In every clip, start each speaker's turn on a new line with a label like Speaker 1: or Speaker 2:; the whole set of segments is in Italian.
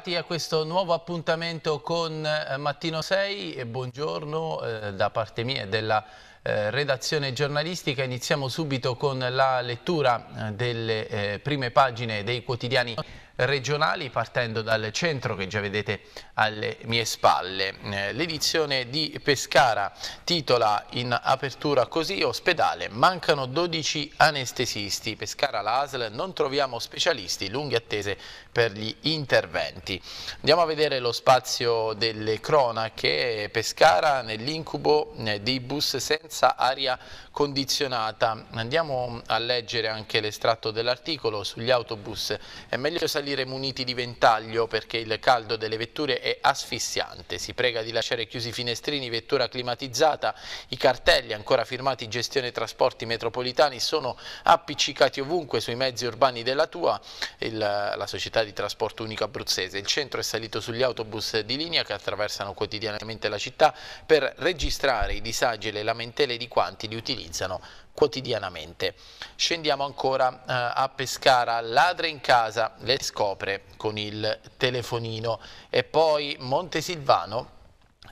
Speaker 1: bentrovati a questo nuovo appuntamento con eh, Mattino 6 e buongiorno eh, da parte mia e della eh, redazione giornalistica. Iniziamo subito con la lettura eh, delle eh, prime pagine dei quotidiani regionali partendo dal centro che già vedete alle mie spalle. Eh, l'edizione di Pescara titola in apertura così ospedale, mancano 12 anestesisti, Pescara l'ASL, non troviamo specialisti, lunghe attese per gli interventi. Andiamo a vedere lo spazio delle cronache. Pescara nell'incubo eh, dei bus senza aria condizionata. Andiamo a leggere anche l'estratto dell'articolo sugli autobus. È meglio salire muniti di ventaglio perché il caldo delle vetture è asfissiante. Si prega di lasciare chiusi i finestrini, vettura climatizzata. I cartelli ancora firmati gestione trasporti metropolitani sono appiccicati ovunque sui mezzi urbani della tua. Il, la società di trasporto unico abruzzese. Il centro è salito sugli autobus di linea che attraversano quotidianamente la città per registrare i disagi e le lamentele di quanti li utilizzano quotidianamente. Scendiamo ancora eh, a Pescara, ladre in casa, le scopre con il telefonino e poi Montesilvano,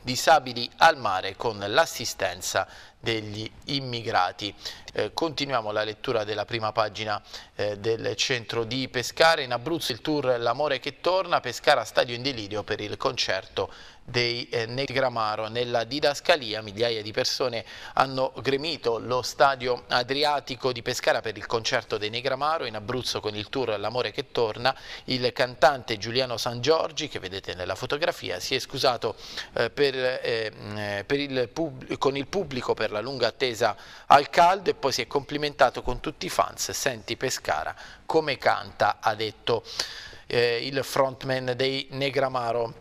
Speaker 1: disabili al mare con l'assistenza degli immigrati. Eh, continuiamo la lettura della prima pagina eh, del centro di Pescara. In Abruzzo il tour L'amore che torna, Pescara stadio in delirio per il concerto dei eh, Negramaro. Nella didascalia migliaia di persone hanno gremito lo stadio Adriatico di Pescara per il concerto dei Negramaro. In Abruzzo con il tour L'amore che torna, il cantante Giuliano San Giorgi, che vedete nella fotografia, si è scusato eh, per, eh, mm, eh, per il con il pubblico per la lunga attesa al caldo e poi si è complimentato con tutti i fans, senti Pescara come canta, ha detto eh, il frontman dei Negramaro.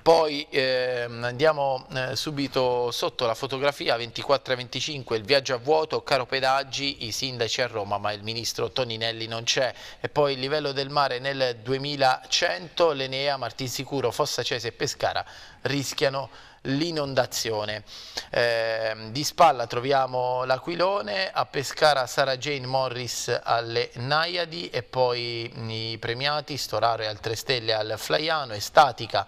Speaker 1: Poi eh, andiamo eh, subito sotto la fotografia 24 25, il viaggio a vuoto, caro pedaggi, i sindaci a Roma, ma il ministro Toninelli non c'è. E poi il livello del mare nel 2100, l'Enea, Martinsicuro, Fossa Cese e Pescara rischiano l'inondazione. Eh, di spalla troviamo l'Aquilone, a Pescara Sara Jane Morris alle Naiadi e poi i premiati Storaro e Altre Stelle al Flaiano, Estatica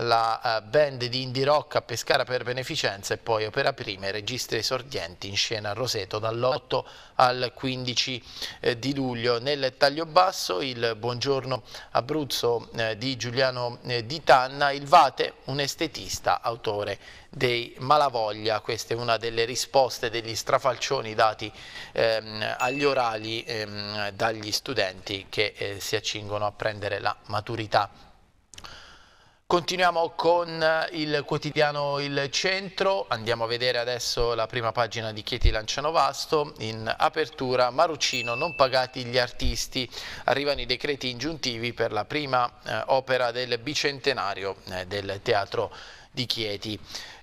Speaker 1: la eh, band di indie rock a Pescara per beneficenza e poi opera prime registri esordienti in scena a Roseto dall'8 al 15 eh, di luglio. Nel taglio basso il Buongiorno Abruzzo eh, di Giuliano Di Tanna, il Vate, un estetista, autore dei Malavoglia, questa è una delle risposte degli strafalcioni dati ehm, agli orali ehm, dagli studenti che eh, si accingono a prendere la maturità Continuiamo con eh, il quotidiano Il Centro, andiamo a vedere adesso la prima pagina di Chieti Lanciano-Vasto, in apertura Maruccino non pagati gli artisti, arrivano i decreti ingiuntivi per la prima eh, opera del bicentenario eh, del teatro di Chieti.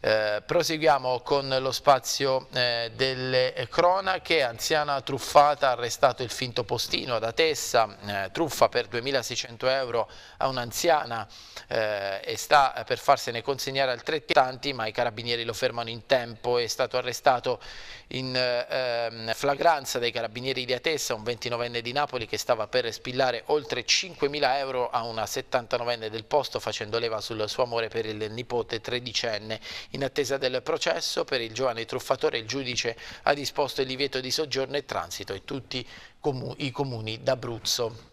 Speaker 1: Eh, proseguiamo con lo spazio eh, delle eh, cronache, anziana truffata, ha arrestato il finto postino da Tessa, eh, truffa per 2.600 euro a un'anziana eh, e sta per farsene consegnare altrettanti, ma i carabinieri lo fermano in tempo, è stato arrestato in ehm, flagranza dai carabinieri di Atessa, un 29enne di Napoli che stava per spillare oltre 5.000 euro a una 79enne del posto facendo leva sul suo amore per il nipote tredicenne in attesa del processo per il giovane truffatore il giudice ha disposto il divieto di soggiorno e transito in tutti i comuni d'Abruzzo.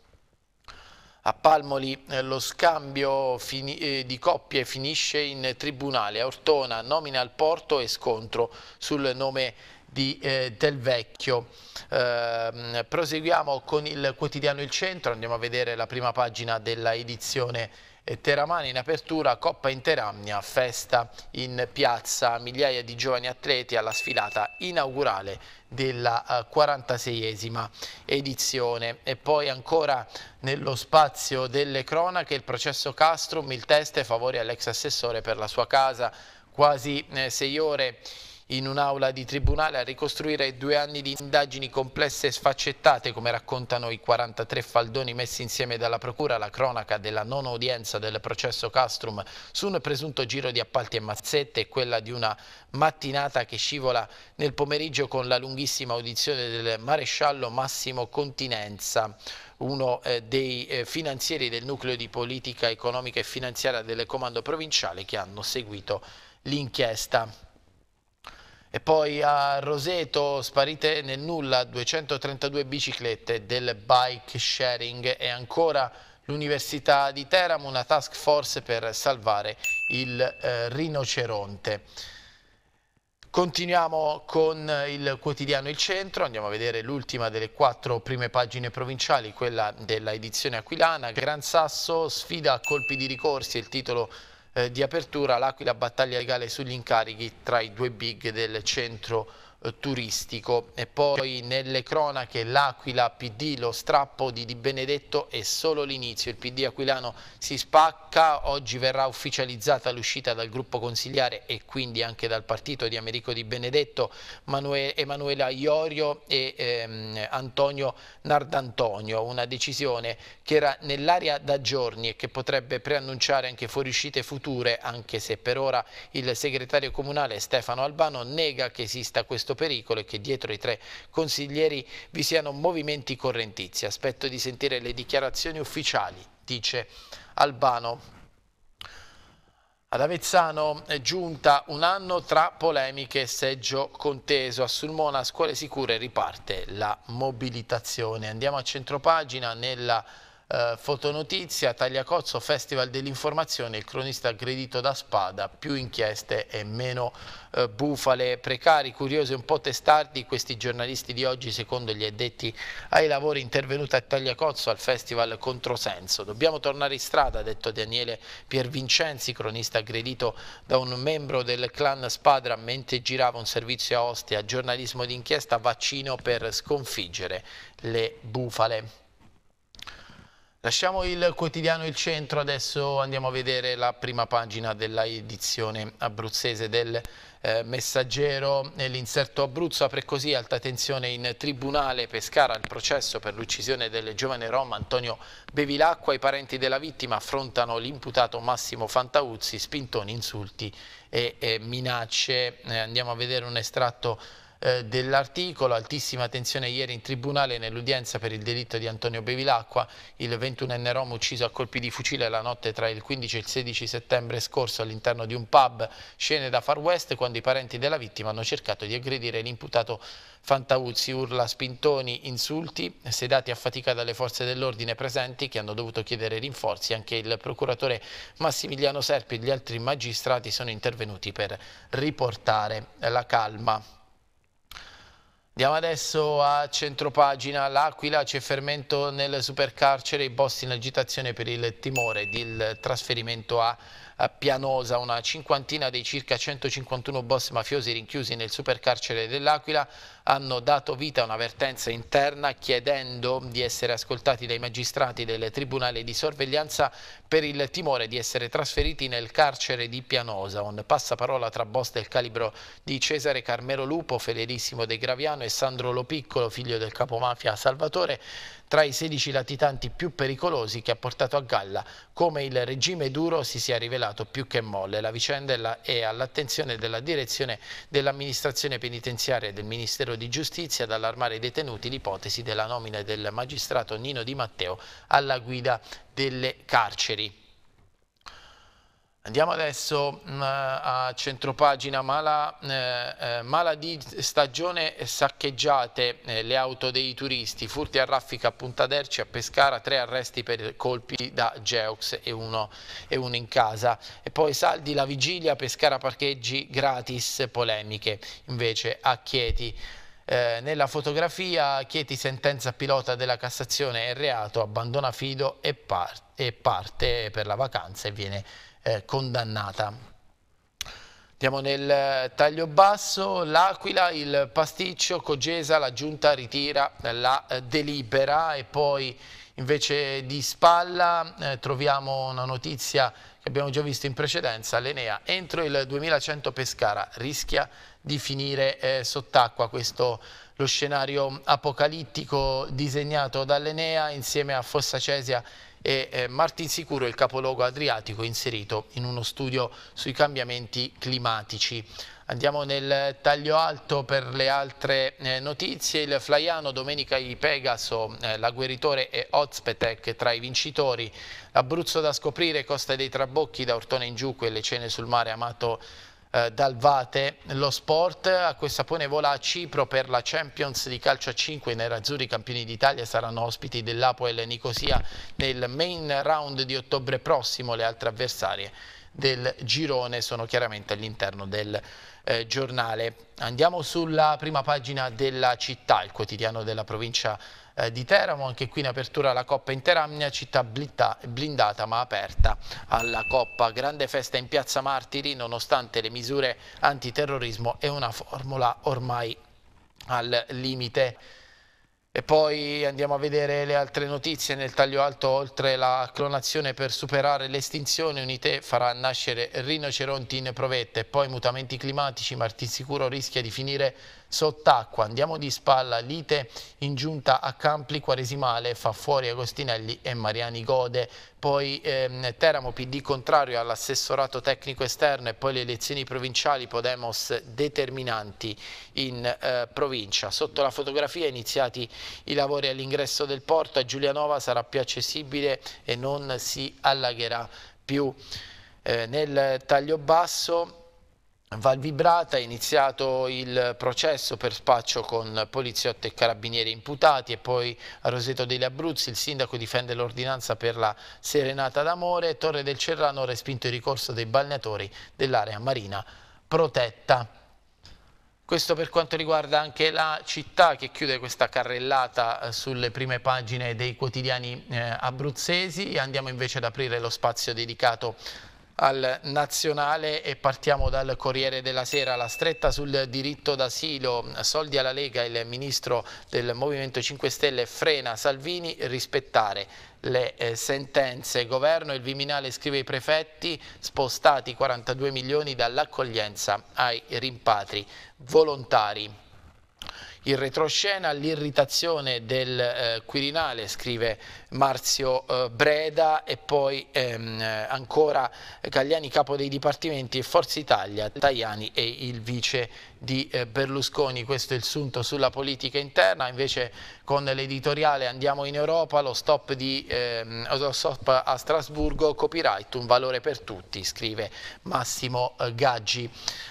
Speaker 1: A Palmoli eh, lo scambio eh, di coppie finisce in tribunale. A Ortona nomina al porto e scontro sul nome di, eh, del Vecchio. Ehm, proseguiamo con il quotidiano Il Centro, andiamo a vedere la prima pagina della edizione Teramani in apertura, Coppa Interamnia, festa in piazza, migliaia di giovani atleti alla sfilata inaugurale della 46esima eh, edizione. E poi ancora nello spazio delle cronache il processo Castrum, il test e favori all'ex assessore per la sua casa, quasi eh, sei ore in un'aula di tribunale a ricostruire due anni di indagini complesse e sfaccettate, come raccontano i 43 faldoni messi insieme dalla Procura, la cronaca della nona udienza del processo Castrum su un presunto giro di appalti e mazzette e quella di una mattinata che scivola nel pomeriggio con la lunghissima audizione del maresciallo Massimo Continenza uno eh, dei eh, finanzieri del nucleo di politica economica e finanziaria del comando provinciale che hanno seguito l'inchiesta. E poi a Roseto sparite nel nulla 232 biciclette del bike sharing e ancora l'Università di Teramo, una task force per salvare il eh, rinoceronte. Continuiamo con il quotidiano Il Centro, andiamo a vedere l'ultima delle quattro prime pagine provinciali, quella della edizione aquilana. Gran Sasso sfida a colpi di ricorsi, il titolo eh, di apertura l'Aquila battaglia legale sugli incarichi tra i due big del centro eh, turistico. E poi nelle cronache l'Aquila PD, lo strappo di Di Benedetto è solo l'inizio. Il PD aquilano si spacca, oggi verrà ufficializzata l'uscita dal gruppo consigliare e quindi anche dal partito di Americo Di Benedetto, Emanuela Iorio e ehm, Antonio Nardantonio. Una decisione che era nell'aria da giorni e che potrebbe preannunciare anche fuoriuscite future, anche se per ora il segretario comunale Stefano Albano nega che esista questo questo pericolo e che dietro i tre consiglieri vi siano movimenti correntizi. Aspetto di sentire le dichiarazioni ufficiali, dice Albano. Ad Avezzano è giunta un anno tra polemiche e seggio conteso. A Sulmona, scuole sicure, riparte la mobilitazione. Andiamo a centropagina nella eh, fotonotizia, Tagliacozzo, Festival dell'Informazione, il cronista aggredito da spada, più inchieste e meno eh, bufale, precari, curiosi, un po' testardi questi giornalisti di oggi secondo gli addetti ai lavori intervenuti a Tagliacozzo al Festival Controsenso. Dobbiamo tornare in strada, ha detto Daniele Piervincenzi, cronista aggredito da un membro del clan Spadra mentre girava un servizio a Ostia, giornalismo d'inchiesta, vaccino per sconfiggere le bufale. Lasciamo il quotidiano Il Centro, adesso andiamo a vedere la prima pagina della edizione abruzzese del eh, Messaggero. nell'inserto Abruzzo apre così alta tensione in tribunale Pescara, il processo per l'uccisione del giovane Rom Antonio Bevilacqua. I parenti della vittima affrontano l'imputato Massimo Fantauzzi, spintoni, insulti e, e minacce. Eh, andiamo a vedere un estratto eh, dell'articolo, altissima tensione ieri in tribunale nell'udienza per il delitto di Antonio Bevilacqua, il 21enne Rom ucciso a colpi di fucile la notte tra il 15 e il 16 settembre scorso all'interno di un pub, scene da far west quando i parenti della vittima hanno cercato di aggredire l'imputato Fantauzzi, urla, spintoni, insulti, sedati a fatica dalle forze dell'ordine presenti che hanno dovuto chiedere rinforzi, anche il procuratore Massimiliano Serpi e gli altri magistrati sono intervenuti per riportare la calma. Andiamo adesso a centropagina, l'Aquila c'è fermento nel supercarcere, i boss in agitazione per il timore del trasferimento a Pianosa, una cinquantina dei circa 151 boss mafiosi rinchiusi nel supercarcere dell'Aquila hanno dato vita a una vertenza interna chiedendo di essere ascoltati dai magistrati del Tribunale di Sorveglianza per il timore di essere trasferiti nel carcere di Pianosa. Un passaparola tra boss del calibro di Cesare Carmelo Lupo, fedelissimo De Graviano e Sandro Lopiccolo, figlio del capomafia Salvatore, tra i 16 latitanti più pericolosi che ha portato a galla come il regime duro si sia rivelato più che molle. La vicenda è all'attenzione della direzione dell'amministrazione penitenziaria del Ministero Ministero di Giustizia ad allarmare i detenuti l'ipotesi della nomina del magistrato Nino Di Matteo alla guida delle carceri. Andiamo adesso mh, mm, a centropagina, mala, eh, eh, mala, di stagione saccheggiate eh, le auto dei turisti, furti a raffica a Punta d'Erci, a Pescara, tre arresti per colpi da Geox e uno, e uno in casa. E poi saldi la vigilia, Pescara parcheggi gratis, polemiche invece a Chieti. Eh, nella fotografia Chieti sentenza pilota della Cassazione è reato, abbandona Fido e, par e parte per la vacanza e viene eh, condannata. Andiamo nel eh, taglio basso, l'Aquila, il pasticcio, Cogesa, la giunta ritira la eh, delibera e poi invece di spalla eh, troviamo una notizia che abbiamo già visto in precedenza, l'Enea entro il 2100 Pescara rischia di di finire eh, sott'acqua. Questo lo scenario apocalittico disegnato dall'Enea insieme a Fossa Cesia e eh, Martinsicuro, il capoluogo adriatico, inserito in uno studio sui cambiamenti climatici. Andiamo nel taglio alto per le altre eh, notizie. Il Flaiano, domenica i Pegaso, eh, l'aggueritore e Ozpetec tra i vincitori. L'Abruzzo da scoprire, Costa dei Trabocchi, da Ortone in giù, quelle cene sul mare amato eh, dal Vate. Lo sport a questa pone vola a Cipro per la Champions di calcio a 5. I nerazzurri campioni d'Italia saranno ospiti dell'Apoel Nicosia nel main round di ottobre prossimo. Le altre avversarie del girone sono chiaramente all'interno del eh, giornale. Andiamo sulla prima pagina della città, il quotidiano della provincia di eh, di Teramo, anche qui in apertura alla Coppa Interamnia, città blindata ma aperta alla Coppa. Grande festa in Piazza Martiri nonostante le misure antiterrorismo è una formula ormai al limite. E poi andiamo a vedere le altre notizie nel taglio alto, oltre la clonazione per superare l'estinzione, Unite farà nascere rinoceronti in provette, poi mutamenti climatici, Martinsicuro rischia di finire sott'acqua. Andiamo di spalla, lite in giunta a Campli Quaresimale, fa fuori Agostinelli e Mariani Gode. Poi ehm, Teramo PD contrario all'assessorato tecnico esterno e poi le elezioni provinciali Podemos determinanti in eh, provincia. Sotto la fotografia iniziati i lavori all'ingresso del porto, a Giulianova sarà più accessibile e non si allagherà più. Eh, nel taglio basso Val Vibrata è iniziato il processo per spaccio con poliziotti e carabinieri imputati e poi a Roseto degli Abruzzi il sindaco difende l'ordinanza per la serenata d'amore Torre del Cerrano ha respinto il ricorso dei balneatori dell'area marina protetta. Questo per quanto riguarda anche la città che chiude questa carrellata eh, sulle prime pagine dei quotidiani eh, abruzzesi. Andiamo invece ad aprire lo spazio dedicato al nazionale e partiamo dal Corriere della Sera, la stretta sul diritto d'asilo, soldi alla Lega, il ministro del Movimento 5 Stelle frena Salvini, rispettare le eh, sentenze. Governo, il Viminale scrive ai prefetti, spostati 42 milioni dall'accoglienza ai rimpatri volontari. Il retroscena, l'irritazione del eh, Quirinale, scrive Marzio eh, Breda e poi ehm, eh, ancora Gagliani capo dei dipartimenti e Forza Italia, Tajani e il vice di eh, Berlusconi, questo è il sunto sulla politica interna, invece con l'editoriale Andiamo in Europa, lo stop, di, ehm, lo stop a Strasburgo, copyright, un valore per tutti, scrive Massimo eh, Gaggi.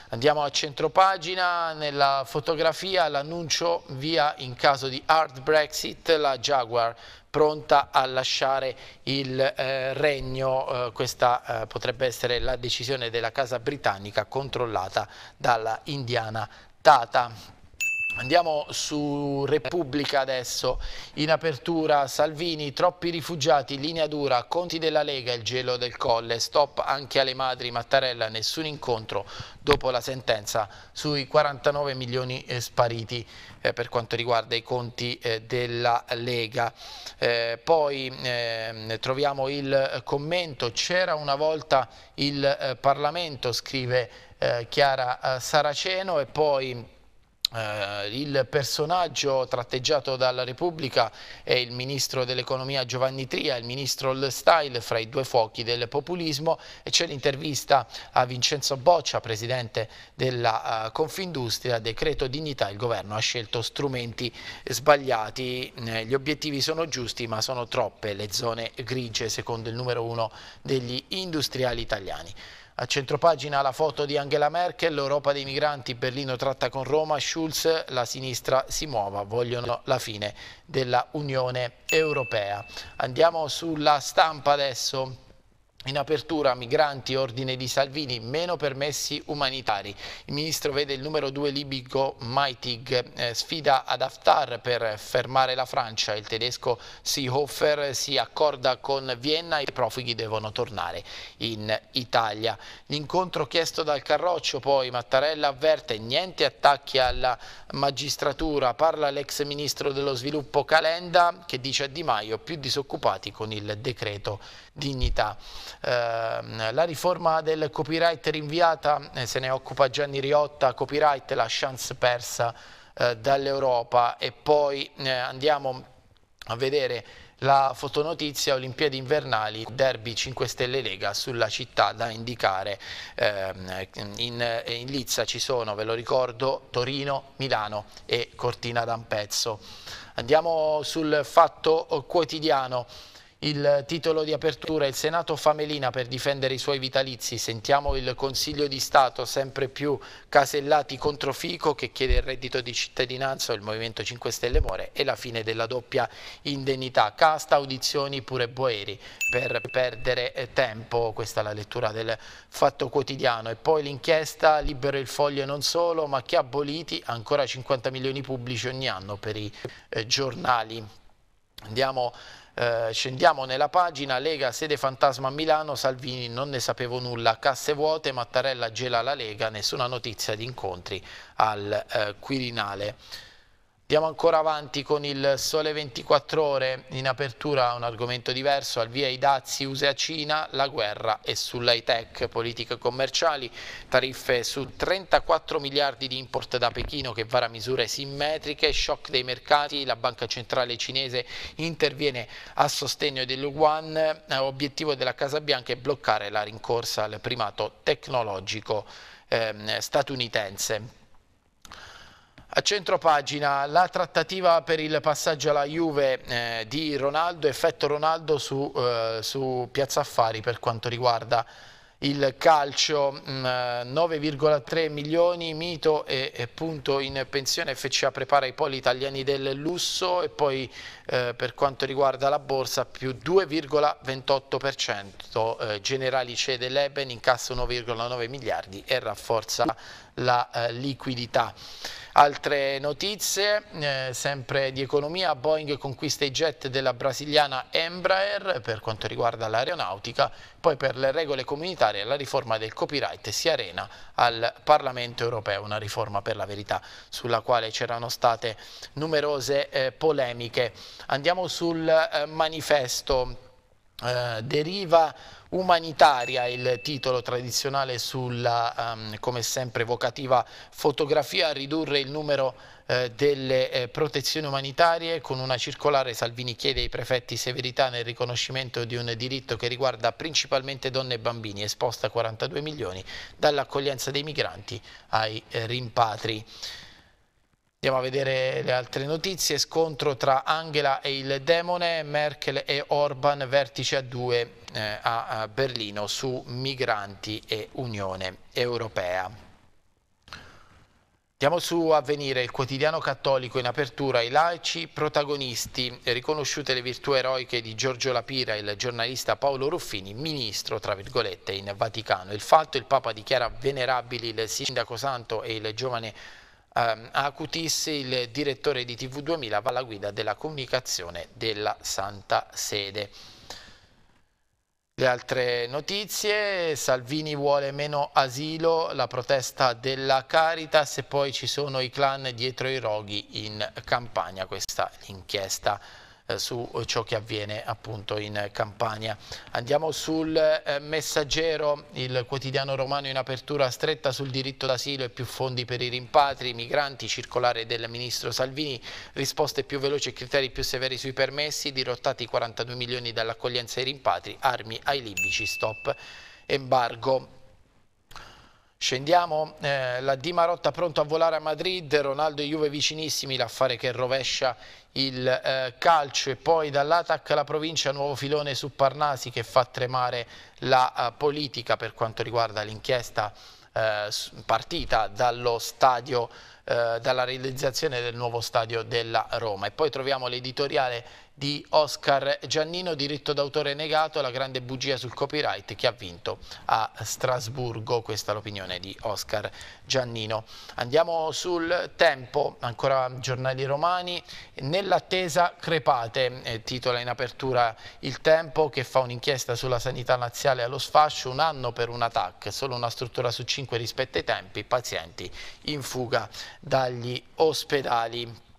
Speaker 1: Andiamo a centropagina, nella fotografia l'annuncio via in caso di hard Brexit, la Jaguar pronta a lasciare il eh, regno, eh, questa eh, potrebbe essere la decisione della Casa Britannica controllata dalla indiana Tata. Andiamo su Repubblica adesso, in apertura Salvini, troppi rifugiati, linea dura, conti della Lega, il gelo del colle, stop anche alle madri, Mattarella, nessun incontro dopo la sentenza sui 49 milioni eh, spariti eh, per quanto riguarda i conti eh, della Lega. Eh, poi ehm, troviamo il commento, c'era una volta il eh, Parlamento, scrive eh, Chiara Saraceno e poi Uh, il personaggio tratteggiato dalla Repubblica è il ministro dell'economia Giovanni Tria, il ministro All Style fra i due fuochi del populismo e c'è l'intervista a Vincenzo Boccia, presidente della uh, Confindustria, decreto dignità, il governo ha scelto strumenti sbagliati, eh, gli obiettivi sono giusti ma sono troppe le zone grigie secondo il numero uno degli industriali italiani. A centropagina la foto di Angela Merkel, l'Europa dei migranti, Berlino tratta con Roma, Schulz, la sinistra si muova, vogliono la fine della Unione Europea. Andiamo sulla stampa adesso. In apertura migranti, ordine di Salvini, meno permessi umanitari. Il ministro vede il numero due libico Maitig, eh, sfida ad Haftar per fermare la Francia. Il tedesco Seehofer si accorda con Vienna e i profughi devono tornare in Italia. L'incontro chiesto dal Carroccio poi Mattarella avverte niente attacchi alla magistratura. Parla l'ex ministro dello sviluppo Calenda che dice a Di Maio più disoccupati con il decreto dignità. Eh, la riforma del copyright rinviata, eh, se ne occupa Gianni Riotta, copyright, la chance persa eh, dall'Europa e poi eh, andiamo a vedere la fotonotizia Olimpiadi invernali, derby 5 Stelle Lega sulla città da indicare. Ehm, in, in Lizza ci sono, ve lo ricordo, Torino, Milano e Cortina d'Ampezzo. Andiamo sul fatto quotidiano il titolo di apertura, il Senato fa melina per difendere i suoi vitalizi, sentiamo il Consiglio di Stato sempre più casellati contro Fico che chiede il reddito di cittadinanza, il Movimento 5 Stelle muore e la fine della doppia indennità, casta audizioni pure Boeri per perdere eh, tempo, questa è la lettura del Fatto Quotidiano e poi l'inchiesta Libero il Foglio e non solo, ma che aboliti ancora 50 milioni pubblici ogni anno per i eh, giornali. Andiamo a... Eh, scendiamo nella pagina, Lega sede fantasma a Milano, Salvini non ne sapevo nulla, casse vuote, Mattarella gela la Lega, nessuna notizia di incontri al eh, Quirinale. Andiamo ancora avanti con il Sole 24 Ore, in apertura un argomento diverso, al via i dazi USA Cina, la guerra e sull'high tech, politiche commerciali, tariffe su 34 miliardi di import da Pechino che vara misure simmetriche, shock dei mercati, la banca centrale cinese interviene a sostegno del Yuan, obiettivo della Casa Bianca è bloccare la rincorsa al primato tecnologico eh, statunitense. A centro pagina la trattativa per il passaggio alla Juve eh, di Ronaldo, effetto Ronaldo su, eh, su, Piazza Affari per quanto riguarda il calcio, 9,3 mm, eh, milioni, Mito e, e, punto in pensione, FCA prepara i poli italiani del lusso e poi eh, per quanto riguarda la borsa più 2,28%, eh, Generali cede l'Eben, incassa 1,9 miliardi e rafforza la eh, liquidità. Altre notizie, eh, sempre di economia, Boeing conquista i jet della brasiliana Embraer per quanto riguarda l'aeronautica, poi per le regole comunitarie la riforma del copyright si arena al Parlamento europeo, una riforma per la verità sulla quale c'erano state numerose eh, polemiche. Andiamo sul eh, manifesto, eh, deriva umanitaria, il titolo tradizionale sulla, um, come sempre, evocativa fotografia, a ridurre il numero eh, delle eh, protezioni umanitarie. Con una circolare Salvini chiede ai prefetti severità nel riconoscimento di un diritto che riguarda principalmente donne e bambini, esposta a 42 milioni dall'accoglienza dei migranti ai eh, rimpatri. Andiamo a vedere le altre notizie. Scontro tra Angela e il demone, Merkel e Orban, vertice a due eh, a Berlino su migranti e Unione Europea. Andiamo su Avvenire, il quotidiano cattolico in apertura i laici protagonisti, riconosciute le virtù eroiche di Giorgio Lapira e il giornalista Paolo Ruffini, ministro tra virgolette in Vaticano. Il fatto il Papa dichiara venerabili il sindaco santo e il giovane Ehm, a Acutis, il direttore di TV2000, va alla guida della comunicazione della Santa Sede. Le altre notizie, Salvini vuole meno asilo, la protesta della Caritas e poi ci sono i clan dietro i roghi in campagna, questa è l'inchiesta. Eh, su ciò che avviene appunto in Campania. Andiamo sul eh, messaggero, il quotidiano romano in apertura stretta sul diritto d'asilo e più fondi per i rimpatri, i migranti, circolare del ministro Salvini, risposte più veloci e criteri più severi sui permessi, dirottati 42 milioni dall'accoglienza ai rimpatri, armi ai libici, stop, embargo. Scendiamo, eh, la Di Marotta pronto a volare a Madrid, Ronaldo e Juve vicinissimi, l'affare che rovescia il eh, calcio e poi dall'Atac la provincia, nuovo filone su Parnasi che fa tremare la eh, politica per quanto riguarda l'inchiesta eh, partita dallo stadio eh, dalla realizzazione del nuovo stadio della Roma e poi troviamo l'editoriale di Oscar Giannino, diritto d'autore negato, la grande bugia sul copyright che ha vinto a Strasburgo, questa è l'opinione di Oscar Giannino. Andiamo sul tempo, ancora giornali romani, nell'attesa crepate, eh, titola in apertura il tempo che fa un'inchiesta sulla sanità nazionale allo sfascio, un anno per un attacco, solo una struttura su cinque rispetta i tempi, pazienti in fuga dagli ospedali.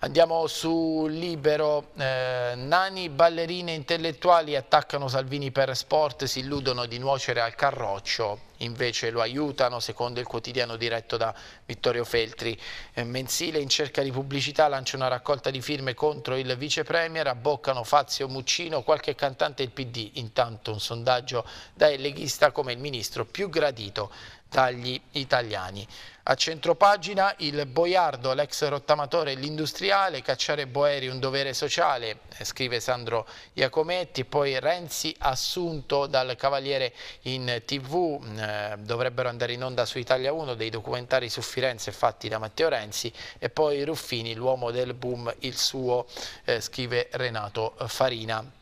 Speaker 1: Andiamo su Libero, eh, nani, ballerine intellettuali attaccano Salvini per sport, si illudono di nuocere al carroccio, invece lo aiutano secondo il quotidiano diretto da Vittorio Feltri. Eh, mensile in cerca di pubblicità lancia una raccolta di firme contro il vice premier, abboccano Fazio Muccino, qualche cantante del PD, intanto un sondaggio da leghista come il ministro più gradito dagli italiani. A centropagina il boiardo, l'ex rottamatore e l'industriale, cacciare Boeri un dovere sociale, eh, scrive Sandro Iacometti, poi Renzi assunto dal Cavaliere in tv, mm, eh, dovrebbero andare in onda su Italia 1 dei documentari su Firenze fatti da Matteo Renzi e poi Ruffini, l'uomo del boom, il suo, eh, scrive Renato Farina.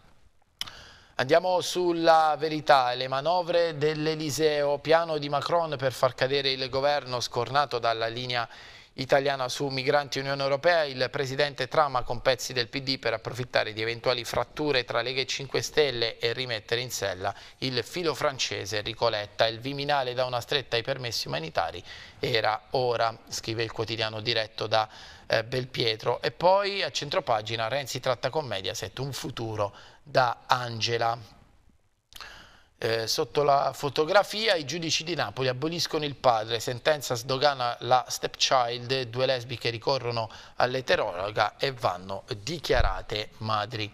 Speaker 1: Andiamo sulla verità, le manovre dell'Eliseo, piano di Macron per far cadere il governo scornato dalla linea italiana su migranti Unione Europea, il presidente trama con pezzi del PD per approfittare di eventuali fratture tra Lega e 5 Stelle e rimettere in sella il filo francese Ricoletta, il Viminale da una stretta ai permessi umanitari, era ora, scrive il quotidiano diretto da eh, Belpietro e poi a centropagina Renzi tratta con Mediaset un futuro da Angela. Eh, sotto la fotografia i giudici di Napoli aboliscono il padre, sentenza sdogana la stepchild, due lesbiche ricorrono all'eterologa e vanno dichiarate madri.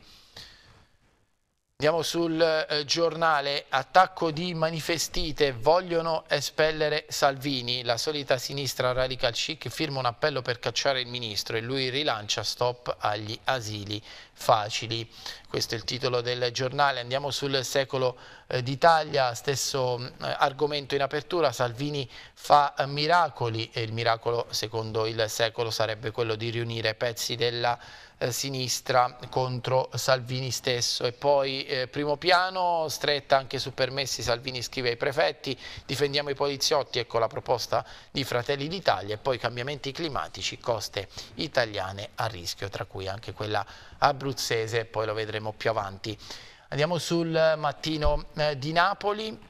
Speaker 1: Andiamo sul eh, giornale, attacco di manifestite, vogliono espellere Salvini, la solita sinistra radical chic firma un appello per cacciare il ministro e lui rilancia stop agli asili facili. Questo è il titolo del giornale, andiamo sul secolo eh, d'Italia, stesso eh, argomento in apertura, Salvini fa eh, miracoli e il miracolo secondo il secolo sarebbe quello di riunire pezzi della eh, sinistra contro Salvini stesso e poi eh, primo piano stretta anche su permessi Salvini scrive ai prefetti difendiamo i poliziotti ecco la proposta di Fratelli d'Italia e poi cambiamenti climatici coste italiane a rischio tra cui anche quella abruzzese poi lo vedremo più avanti andiamo sul mattino eh, di Napoli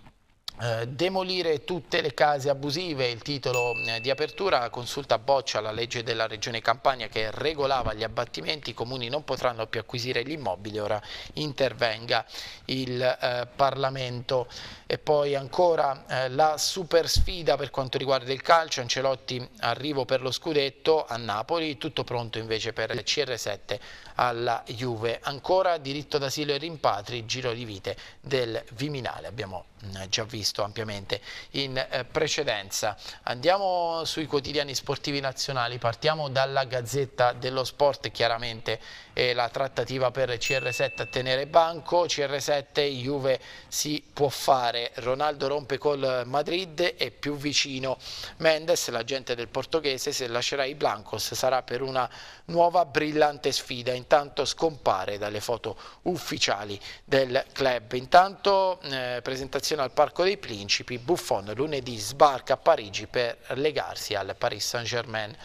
Speaker 1: eh, demolire tutte le case abusive, il titolo eh, di apertura, consulta boccia la legge della regione Campania che regolava gli abbattimenti, i comuni non potranno più acquisire gli immobili, ora intervenga il eh, Parlamento. E poi ancora eh, la super sfida per quanto riguarda il calcio, Ancelotti arrivo per lo scudetto a Napoli, tutto pronto invece per il CR7 alla Juve. Ancora diritto d'asilo e rimpatri, giro di vite del Viminale, abbiamo mm, già visto ampiamente in eh, precedenza. Andiamo sui quotidiani sportivi nazionali, partiamo dalla Gazzetta dello Sport, chiaramente eh, la trattativa per CR7 a tenere banco, CR7 Juve si può fare italiane, Ronaldo rompe col Madrid e più vicino Mendes, l'agente del portoghese, se lascerà i Blancos sarà per una nuova brillante sfida, intanto scompare dalle foto ufficiali del club. Intanto eh, presentazione al Parco dei Principi, Buffon lunedì sbarca a Parigi per legarsi al Paris Saint-Germain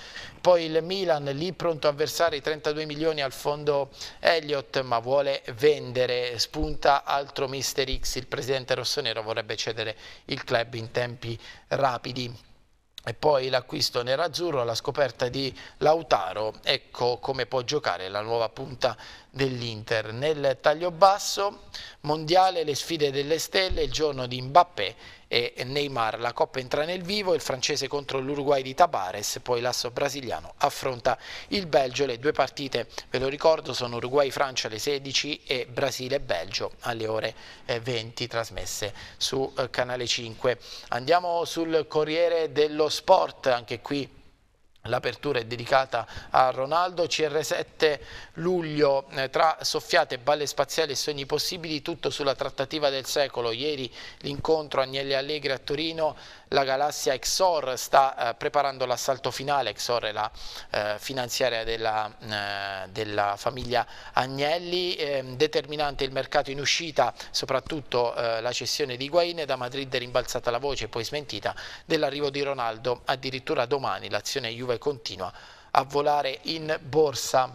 Speaker 1: poi il Milan lì pronto a versare i 32 milioni al fondo Elliott ma vuole vendere, spunta altro Mister X, il presidente rossonero vorrebbe cedere il club in tempi rapidi. E poi l'acquisto nerazzurro alla scoperta di Lautaro, ecco come può giocare la nuova punta dell'Inter. Nel taglio basso mondiale le sfide delle stelle, il giorno di Mbappé e Neymar. La Coppa entra nel vivo, il francese contro l'Uruguay di Tabares, poi l'asso brasiliano affronta il Belgio. Le due partite, ve lo ricordo, sono Uruguay-Francia alle 16 e Brasile-Belgio alle ore 20 eh, trasmesse su eh, Canale 5. Andiamo sul Corriere dello Sport, anche qui L'apertura è dedicata a Ronaldo, CR7 luglio eh, tra soffiate, balle spaziali e sogni possibili, tutto sulla trattativa del secolo. Ieri l'incontro Agnelli Allegri a Torino, la galassia Exor sta eh, preparando l'assalto finale, Exor è la eh, finanziaria della, eh, della, famiglia Agnelli, ehm, determinante il mercato in uscita, soprattutto eh, la cessione di Higuain, da Madrid è rimbalzata la voce, poi smentita, dell'arrivo di Ronaldo, addirittura domani l'azione Juve comunque continua a volare in borsa.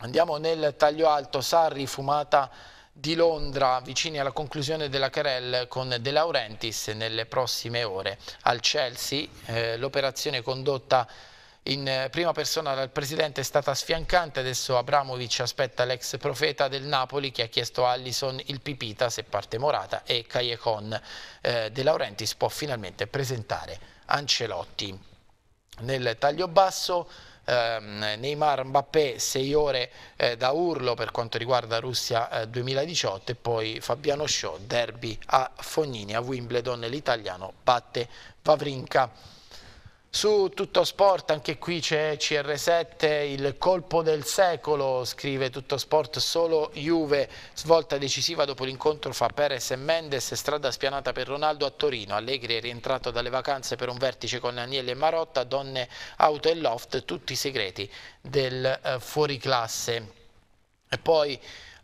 Speaker 1: Andiamo nel taglio alto, Sarri fumata di Londra vicini alla conclusione della querelle con De Laurentiis nelle prossime ore al Chelsea. Eh, L'operazione condotta in prima persona dal presidente è stata sfiancante, adesso Abramovic aspetta l'ex profeta del Napoli che ha chiesto a Allison il pipita se parte Morata e Caiecon Eh, De Laurentiis può finalmente presentare Ancelotti nel taglio basso. Ehm, Neymar Mbappé 6 ore eh, da urlo per quanto riguarda Russia 2018 eh, e poi Fabiano Show derby a Fognini a Wimbledon l'italiano batte Vavrinka su Tutto Sport, anche qui c'è CR7, il colpo del secolo, scrive Tutto Sport, solo Juve, svolta decisiva dopo l'incontro fra Perez e Mendes, strada spianata per Ronaldo a Torino, Allegri è rientrato dalle vacanze per un vertice con Agnelli e Marotta, donne, auto e loft, tutti i segreti del eh, fuoriclasse. E poi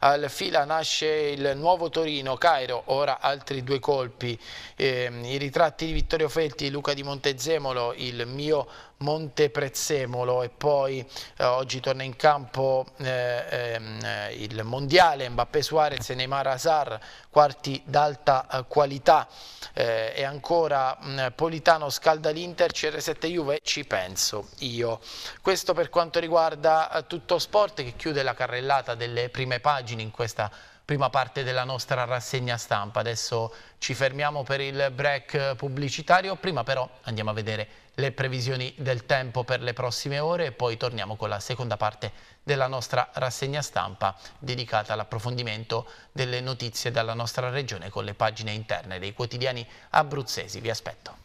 Speaker 1: al fila nasce il nuovo Torino, Cairo, ora altri due colpi, eh, i ritratti di Vittorio Felti, Luca di Montezemolo, il mio Monteprezzemolo e poi eh, oggi torna in campo eh, ehm, eh, il Mondiale, Mbappé Suarez e Neymar Azar, quarti d'alta eh, qualità eh, e ancora mh, mm, Politano scalda l'Inter, CR7 Juve, ci penso io. Questo per quanto riguarda eh, tutto sport che chiude la carrellata delle prime pagine in questa prima parte della nostra rassegna stampa. Adesso ci fermiamo per il break pubblicitario, prima però andiamo a vedere le previsioni del tempo per le prossime ore e poi torniamo con la seconda parte della nostra rassegna stampa dedicata all'approfondimento delle notizie dalla nostra regione con le pagine interne dei quotidiani abruzzesi. Vi aspetto.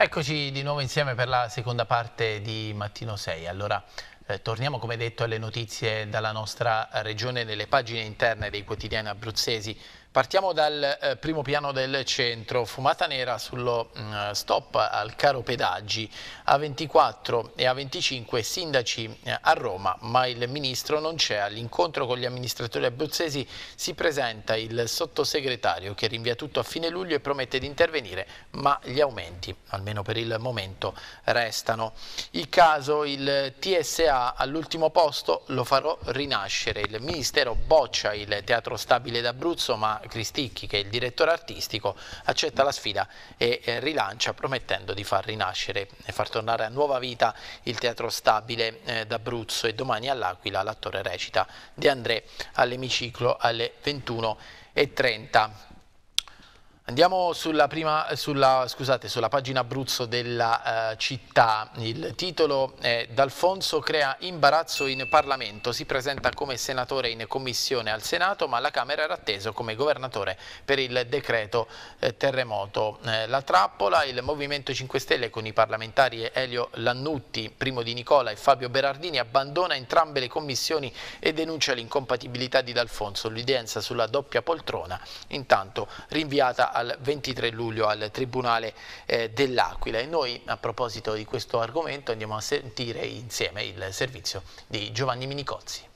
Speaker 1: Eccoci di nuovo insieme per la seconda parte di Mattino 6. Allora, eh, torniamo come detto alle notizie dalla nostra regione, nelle pagine interne dei quotidiani abruzzesi. Partiamo dal eh, primo piano del centro, fumata nera sullo mh, mm, stop al caro pedaggi A24 e A25 sindaci eh, a Roma, ma il ministro non c'è. All'incontro con gli amministratori abruzzesi si presenta il sottosegretario che rinvia tutto a fine luglio e promette di intervenire, ma gli aumenti, almeno per il momento, restano. Il caso, il TSA all'ultimo posto, lo farò rinascere. Il ministero boccia il teatro stabile d'Abruzzo, ma Cristicchi, che è il direttore artistico, accetta la sfida e eh, rilancia promettendo di far rinascere e far tornare a nuova vita il teatro stabile eh, d'Abruzzo e domani all'Aquila l'attore recita De André all'emiciclo alle 21.30. Andiamo sulla, prima, sulla, scusate, sulla, pagina Abruzzo della eh, città, il titolo è D'Alfonso crea imbarazzo in Parlamento, si presenta come senatore in commissione al Senato ma la Camera era atteso come governatore per il decreto eh, terremoto. Eh, la trappola, il Movimento 5 Stelle con i parlamentari Elio Lannutti, Primo Di Nicola e Fabio Berardini abbandona entrambe le commissioni e denuncia l'incompatibilità di D'Alfonso, l'udienza sulla doppia poltrona intanto rinviata a al 23 luglio al Tribunale eh, dell'Aquila. E noi a proposito di questo argomento andiamo a sentire insieme il servizio di Giovanni Minicozzi.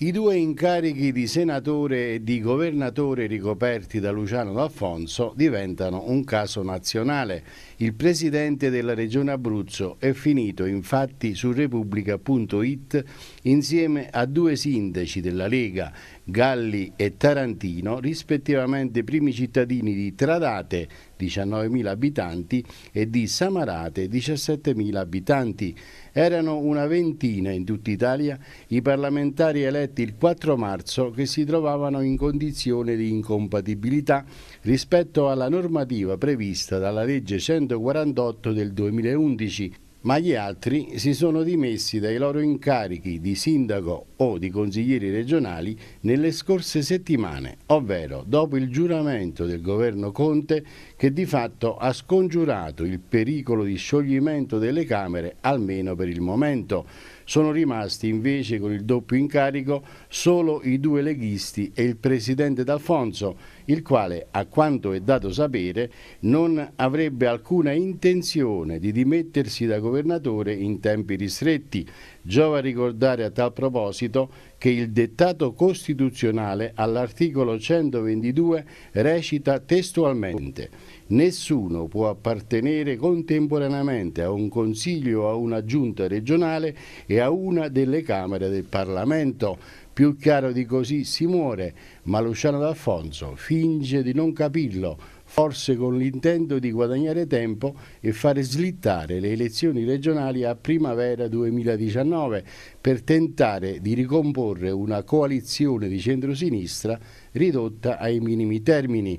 Speaker 2: I due incarichi di senatore e di governatore ricoperti da Luciano D'Alfonso diventano un caso nazionale. Il presidente della regione Abruzzo è finito infatti su Repubblica.it insieme a due sindaci della Lega, Galli e Tarantino, rispettivamente primi cittadini di Tradate, 19.000 abitanti, e di Samarate, 17.000 abitanti. Erano una ventina in tutta Italia i parlamentari eletti il 4 marzo che si trovavano in condizione di incompatibilità rispetto alla normativa prevista dalla legge 148 del 2011 ma gli altri si sono dimessi dai loro incarichi di sindaco o di consiglieri regionali nelle scorse settimane, ovvero dopo il giuramento del governo Conte che di fatto ha scongiurato il pericolo di scioglimento delle Camere almeno per il momento. Sono rimasti invece con il doppio incarico solo i due leghisti e il presidente D'Alfonso il quale, a quanto è dato sapere, non avrebbe alcuna intenzione di dimettersi da governatore in tempi ristretti. Giova ricordare a tal proposito che il dettato costituzionale all'articolo 122 recita testualmente Nessuno può appartenere contemporaneamente a un Consiglio a una Giunta regionale e a una delle Camere del Parlamento più chiaro di così si muore, ma Luciano D'Alfonso finge di non capirlo, forse con l'intento di guadagnare tempo e fare slittare le elezioni regionali a primavera 2019 per tentare di ricomporre una coalizione di centrosinistra ridotta ai minimi termini.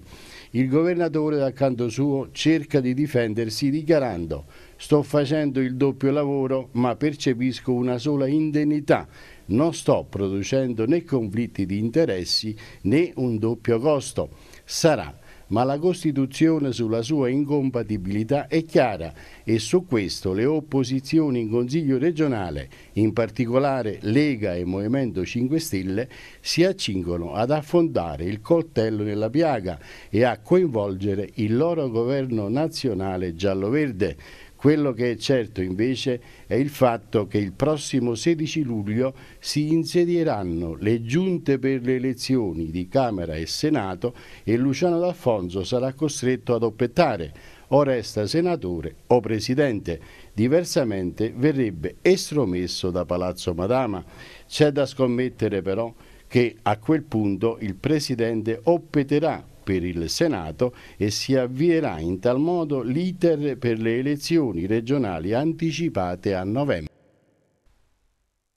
Speaker 2: Il governatore dal canto suo cerca di difendersi dichiarando sto facendo il doppio lavoro ma percepisco una sola indennità non sto producendo né conflitti di interessi né un doppio costo. Sarà ma la Costituzione sulla sua incompatibilità è chiara e su questo le opposizioni in Consiglio regionale, in particolare Lega e Movimento 5 Stelle, si accingono ad affondare il coltello nella piaga e a coinvolgere il loro governo nazionale giallo-verde quello che è certo invece è il fatto che il prossimo 16 luglio si insedieranno le giunte per le elezioni di Camera e Senato e Luciano D'Alfonso sarà costretto ad oppettare o resta senatore o presidente, diversamente verrebbe estromesso da Palazzo Madama. C'è da scommettere però che a quel punto il presidente oppeterà per il Senato e si avvierà in tal modo l'iter per le elezioni regionali anticipate a novembre.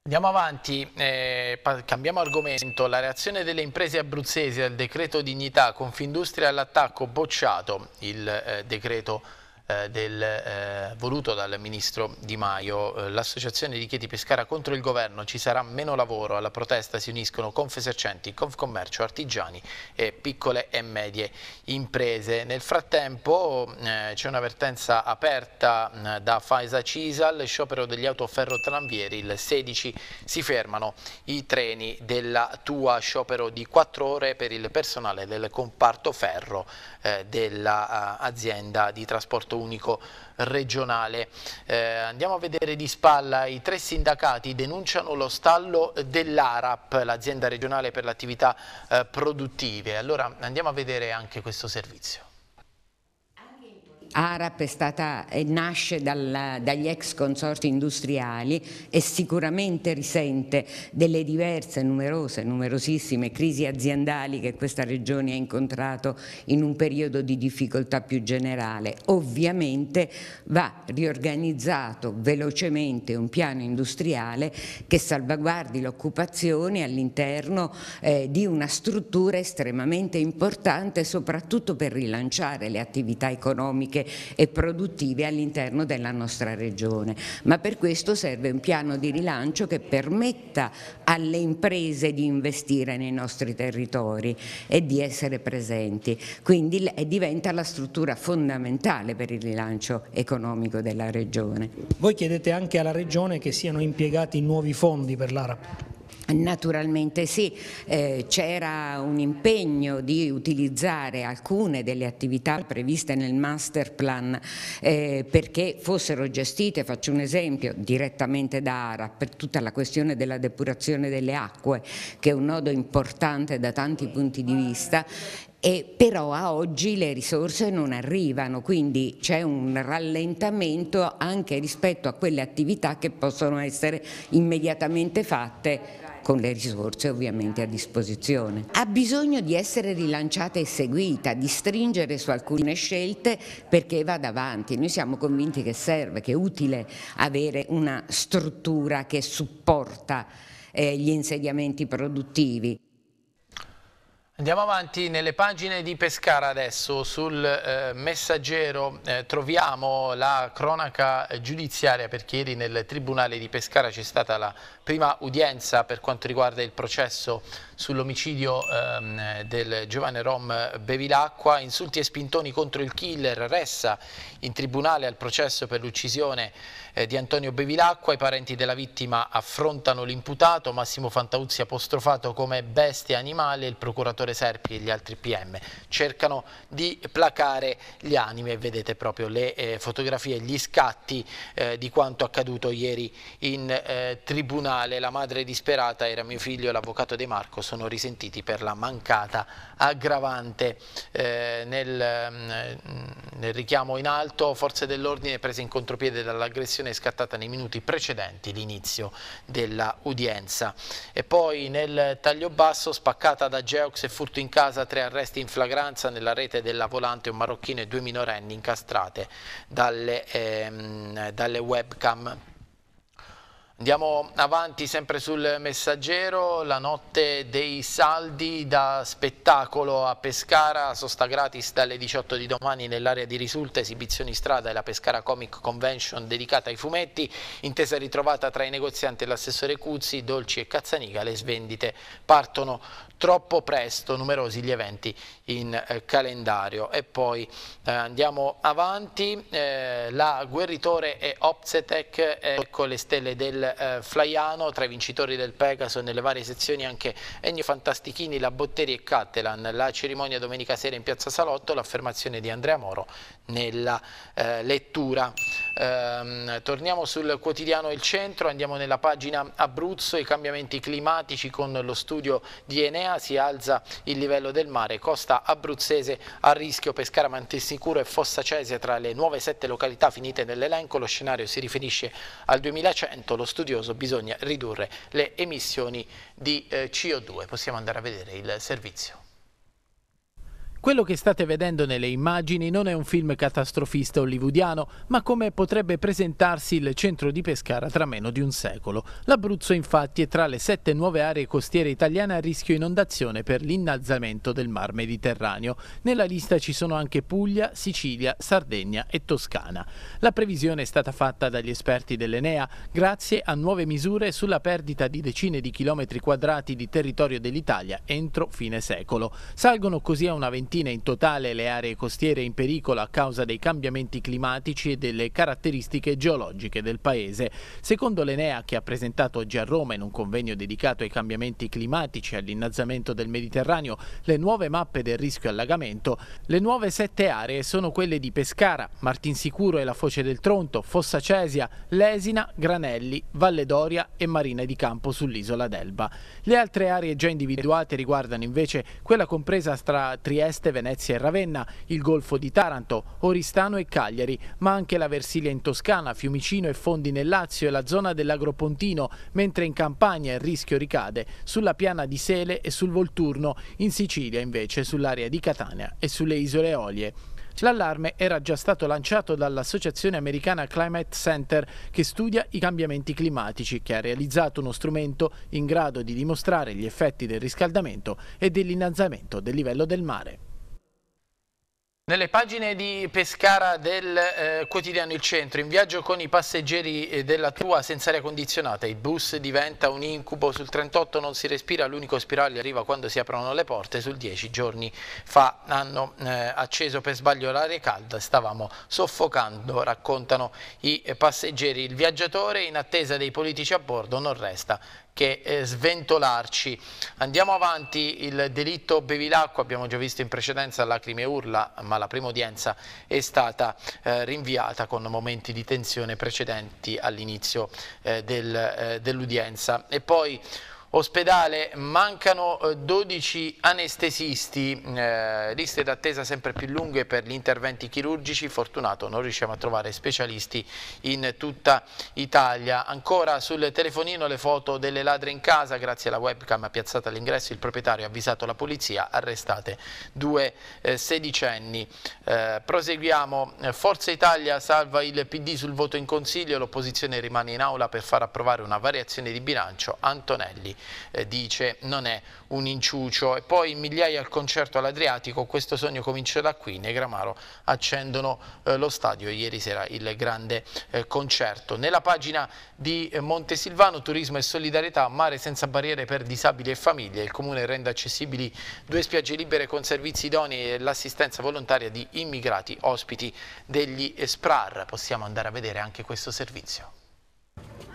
Speaker 1: Andiamo avanti, eh, cambiamo argomento. La reazione delle imprese abruzzesi al decreto dignità, Confindustria all'attacco bocciato il eh, decreto eh, del, eh, voluto dal ministro Di Maio. Eh, l'associazione di Chieti Pescara contro il governo ci sarà meno lavoro, alla protesta si uniscono Confesercenti, Confcommercio, artigiani e piccole e medie imprese. Nel frattempo c'è un'avvertenza aperta mm, da Faisa Cisal, sciopero degli autoferrotranvieri, il 16 si fermano i treni della Tua, sciopero di 4 ore per il personale del comparto ferro eh, dell'azienda eh, di trasporto unico regionale. Eh, andiamo a vedere di spalla, i tre sindacati denunciano lo stallo dell'ARAP, l'azienda regionale per le attività eh, produttive. Allora andiamo a vedere anche questo servizio.
Speaker 3: ARAP è stata, è, eh, nasce dalla, dagli ex consorti industriali e sicuramente risente delle diverse, numerose, numerosissime crisi aziendali che questa regione ha incontrato in un periodo di difficoltà più generale. Ovviamente va riorganizzato velocemente un piano industriale che salvaguardi l'occupazione all'interno eh, di una struttura estremamente importante soprattutto per rilanciare le attività economiche e produttive all'interno della nostra regione. Ma per questo serve un piano di rilancio che permetta alle imprese di investire nei nostri territori e di essere presenti. Quindi diventa la struttura fondamentale per il rilancio economico della regione. Voi chiedete anche alla regione che siano impiegati nuovi fondi per l'ARAP? Naturalmente sì, eh, c'era un impegno di utilizzare alcune delle attività previste nel master plan eh, perché fossero gestite, faccio un esempio, direttamente da ARA per tutta la questione della depurazione delle acque che è un nodo importante da tanti punti di vista e però a oggi le risorse non arrivano, quindi c'è un rallentamento anche rispetto a quelle attività che possono essere immediatamente fatte con le risorse ovviamente a disposizione. Ha bisogno di essere rilanciata e seguita, di stringere su alcune scelte perché vada avanti. Noi siamo convinti che serve, che è utile avere una struttura che supporta eh, gli insediamenti produttivi.
Speaker 1: Andiamo avanti nelle pagine di Pescara adesso, sul eh, messaggero eh, troviamo la cronaca giudiziaria perché ieri nel Tribunale di Pescara c'è stata la prima udienza per quanto riguarda il processo sull'omicidio ehm, del giovane rom Bevilacqua, insulti e spintoni contro il killer, ressa in tribunale al processo per l'uccisione eh, di Antonio Bevilacqua, i parenti della vittima affrontano l'imputato, Massimo Fantauzzi apostrofato come bestia animale, il procuratore Serpi e gli altri PM cercano di placare gli animi e vedete proprio le eh, fotografie, gli scatti eh, di quanto accaduto ieri in eh, tribunale Natale la madre disperata era mio figlio e l'avvocato De Marco sono risentiti per la mancata aggravante. Eh, nel, mm, nel, richiamo in alto forze dell'ordine prese in contropiede dall'aggressione scattata nei minuti precedenti l'inizio della udienza. E poi nel taglio basso spaccata da Geox e furto in casa tre arresti in flagranza nella rete della volante un marocchino e due minorenni incastrate dalle, ehm, dalle webcam Andiamo avanti sempre sul messaggero, la notte dei saldi da spettacolo a Pescara, sosta gratis dalle 18 di domani nell'area di risulta, esibizioni strada e la Pescara Comic Convention dedicata ai fumetti, intesa ritrovata tra i negozianti e l'assessore Cuzzi, Dolci e Cazzaniga, le svendite partono troppo presto, numerosi gli eventi in eh, calendario. E poi eh, andiamo avanti, eh, la Guerritore e Opsetec ecco le stelle del eh, Flaiano, tra i vincitori del Pegaso nelle varie sezioni anche Ennio Fantastichini, La Botteri e Cattelan, la cerimonia domenica sera in Piazza Salotto, l'affermazione di Andrea Moro nella eh, lettura. Ehm, torniamo sul quotidiano Il Centro, andiamo nella pagina Abruzzo, i cambiamenti climatici con lo studio di Enea, si alza il livello del mare, costa abruzzese a rischio, Pescara Montesicuro e Fossa Cesia tra le nuove sette località finite nell'elenco, lo scenario si riferisce al 2100, lo studioso bisogna ridurre le emissioni di eh, CO2. Possiamo andare a vedere il servizio. Quello che state vedendo nelle immagini non è un film catastrofista hollywoodiano, ma come potrebbe presentarsi il centro di Pescara tra meno di un secolo. L'Abruzzo infatti è tra le sette nuove aree costiere italiane a rischio inondazione per l'innalzamento del mar Mediterraneo. Nella lista ci sono anche Puglia, Sicilia, Sardegna e Toscana. La previsione è stata fatta dagli esperti dell'Enea grazie a nuove misure sulla perdita di decine di chilometri quadrati di territorio dell'Italia entro fine secolo. Salgono così a una ventina cinquantina in totale le aree costiere in pericolo a causa dei cambiamenti climatici e delle caratteristiche geologiche del paese. Secondo l'Enea, che ha presentato oggi a Roma in un convegno dedicato ai cambiamenti climatici e all'innalzamento del Mediterraneo le nuove mappe del rischio allagamento, le nuove sette aree sono quelle di Pescara, Martinsicuro e la Foce del Tronto, Fossa Cesia, Lesina, Granelli, Valle d'Oria e Marina di Campo sull'isola d'Elba. Le altre aree già individuate riguardano invece quella compresa tra Trieste Trieste, Venezia e Ravenna, il Golfo di Taranto, Oristano e Cagliari, ma anche la Versilia in Toscana, Fiumicino e Fondi nel Lazio e la zona dell'Agropontino, mentre in Campania il rischio ricade sulla piana di Sele e sul Volturno, in Sicilia invece sull'area di Catania e sulle isole Eolie. L'allarme era già stato lanciato dall'associazione americana Climate Center che studia i cambiamenti climatici, che ha realizzato uno strumento in grado di dimostrare gli effetti del riscaldamento e dell'innalzamento del livello del mare. Nelle pagine di Pescara del eh, quotidiano Il Centro, in viaggio con i passeggeri eh, della tua senza aria condizionata, il bus diventa un incubo, sul 38 non si respira, l'unico spiraglio arriva quando si aprono le porte, sul 10 giorni fa hanno eh, acceso per sbaglio l'aria calda, stavamo soffocando, raccontano i eh, passeggeri. Il viaggiatore in attesa dei politici a bordo non resta che eh, sventolarci. Andiamo avanti, il delitto Bevilacqua, abbiamo già visto in precedenza lacrime e urla, ma la prima udienza è stata eh, rinviata con momenti di tensione precedenti all'inizio eh, eh dell'udienza. e poi ospedale mancano 12 eh, anestesisti, eh, liste d'attesa sempre più lunghe per gli interventi chirurgici, fortunato non riusciamo a trovare specialisti in tutta Italia. Ancora sul telefonino le foto delle ladre in casa, grazie alla webcam piazzata all'ingresso il proprietario ha avvisato la polizia, arrestate due eh, sedicenni. Eh, proseguiamo, Forza Italia salva il PD sul voto in consiglio, l'opposizione rimane in aula per far approvare una variazione di bilancio, Antonelli eh, dice non è un inciucio. E poi migliaia al concerto all'Adriatico, questo sogno comincia da qui, Negramaro accendono eh, lo stadio, ieri sera il grande eh, concerto. Nella pagina di Montesilvano, turismo e solidarietà, mare senza barriere per disabili e famiglie, il comune rende accessibili due spiagge libere con servizi idonei e l'assistenza volontaria di immigrati ospiti degli SPRAR. Possiamo andare a vedere anche questo servizio.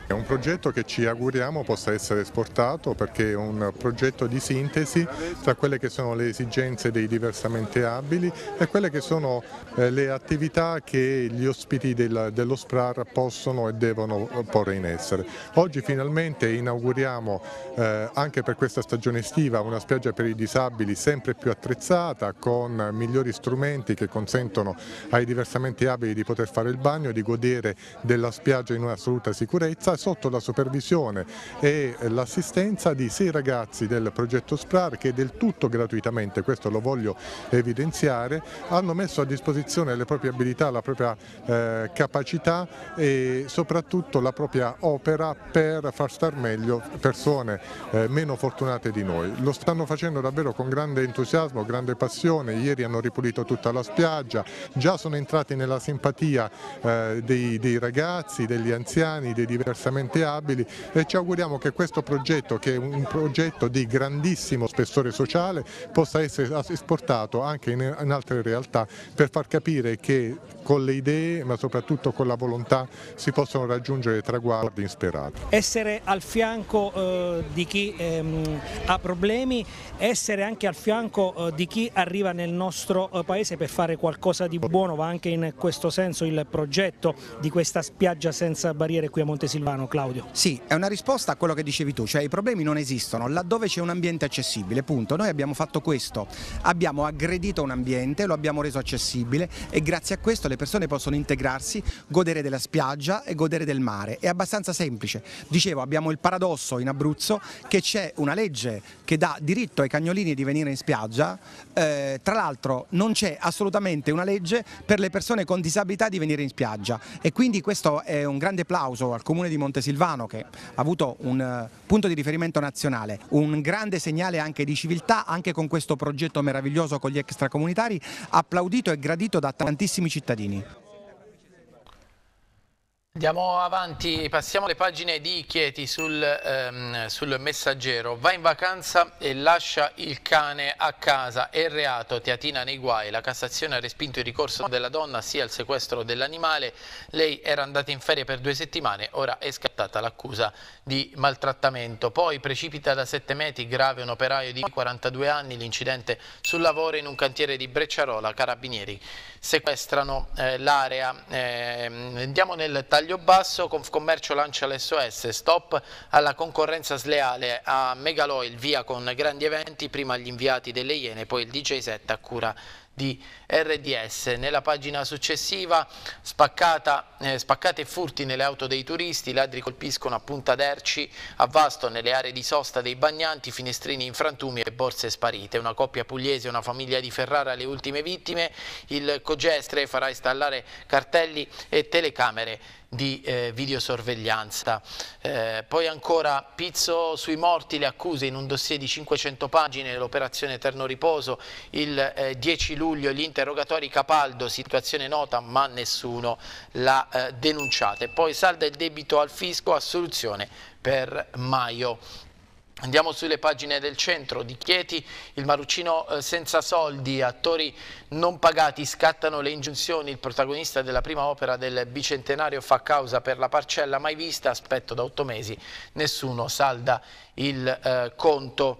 Speaker 4: È un progetto che ci auguriamo possa essere esportato perché è un progetto di sintesi tra quelle che sono le esigenze dei diversamente abili e quelle che sono eh, le attività che gli ospiti dello SPRAR possono e devono eh, porre in essere. Oggi finalmente inauguriamo eh, anche per questa stagione estiva una spiaggia per i disabili sempre più attrezzata con migliori strumenti che consentono ai diversamente abili di poter fare il bagno, di godere della spiaggia in un'assoluta sicurezza sotto la supervisione e l'assistenza di sei ragazzi del progetto SPRAR che del tutto gratuitamente, questo lo voglio evidenziare, hanno messo a disposizione le proprie abilità, la propria eh, capacità e soprattutto la propria opera per far star meglio persone eh, meno fortunate di noi. Lo stanno facendo davvero con grande entusiasmo, grande passione, ieri hanno ripulito tutta la spiaggia, già sono entrati nella simpatia eh, dei, dei ragazzi, degli anziani, dei diversi diversamente abili e ci auguriamo che questo progetto, che è un progetto di grandissimo spessore sociale, possa essere esportato anche in, altre realtà per far capire che con le idee ma soprattutto con la volontà si possono raggiungere traguardi insperati.
Speaker 1: Essere al fianco eh, di chi ehm, ha problemi, essere anche al fianco eh, di chi arriva nel nostro eh, paese per fare qualcosa di buono, va anche in questo senso il progetto di questa spiaggia senza barriere qui a Montesilvano. Milano, Claudio. Sì, è una risposta a quello che dicevi tu, cioè i problemi non esistono laddove c'è un ambiente accessibile, punto. Noi abbiamo fatto questo, abbiamo aggredito un ambiente, lo abbiamo reso accessibile e grazie a questo le persone possono integrarsi, godere della spiaggia e godere del mare. È abbastanza semplice. Dicevo, abbiamo il paradosso in Abruzzo che c'è una legge che dà diritto ai cagnolini di venire in spiaggia, eh, tra l'altro non c'è assolutamente una legge per le persone con disabilità di venire in spiaggia e quindi questo è un grande applauso al comune
Speaker 4: di Montesilvano che ha avuto un eh, punto di riferimento nazionale, un grande segnale anche di civiltà anche con questo progetto meraviglioso con gli extracomunitari applaudito e gradito da tantissimi cittadini.
Speaker 1: Andiamo avanti, passiamo alle pagine di Chieti sul, ehm, sul, messaggero. Va in vacanza e lascia il cane a casa, è reato, teatina nei guai. La Cassazione ha respinto il ricorso della donna sia al sequestro dell'animale. Lei era andata in ferie per due settimane, ora è scattata l'accusa di maltrattamento. Poi precipita da sette metri, grave un operaio di 42 anni, l'incidente sul lavoro in un cantiere di Brecciarola. Carabinieri sequestrano eh, l'area. Eh, andiamo nel taglio taglio basso, Confcommercio lancia l'SOS, stop alla concorrenza sleale a Megaloil, via con grandi eventi, prima gli inviati delle Iene, poi il DJ set a cura di RDS. Nella pagina successiva spaccata, eh, spaccate e furti nelle auto dei turisti, ladri colpiscono a Punta d'Erci, a Vasto nelle aree di sosta dei bagnanti, finestrini in frantumi e borse sparite. Una coppia pugliese e una famiglia di Ferrara le ultime vittime. Il Cogestre farà installare cartelli e telecamere di eh, videosorveglianza. Eh, poi ancora Pizzo sui morti, le accuse in un dossier di 500 pagine, l'operazione Eterno Riposo, il eh, 10 luglio gli interrogatori Capaldo, situazione nota ma nessuno l'ha eh, denunciata. E poi salda il debito al fisco, assoluzione per Maio. Andiamo sulle pagine del centro di Chieti, il Maruccino eh, senza soldi, attori non pagati, scattano le ingiunzioni, il protagonista della prima opera del bicentenario fa causa per la parcella mai vista, aspetto da otto mesi, nessuno salda il eh, conto.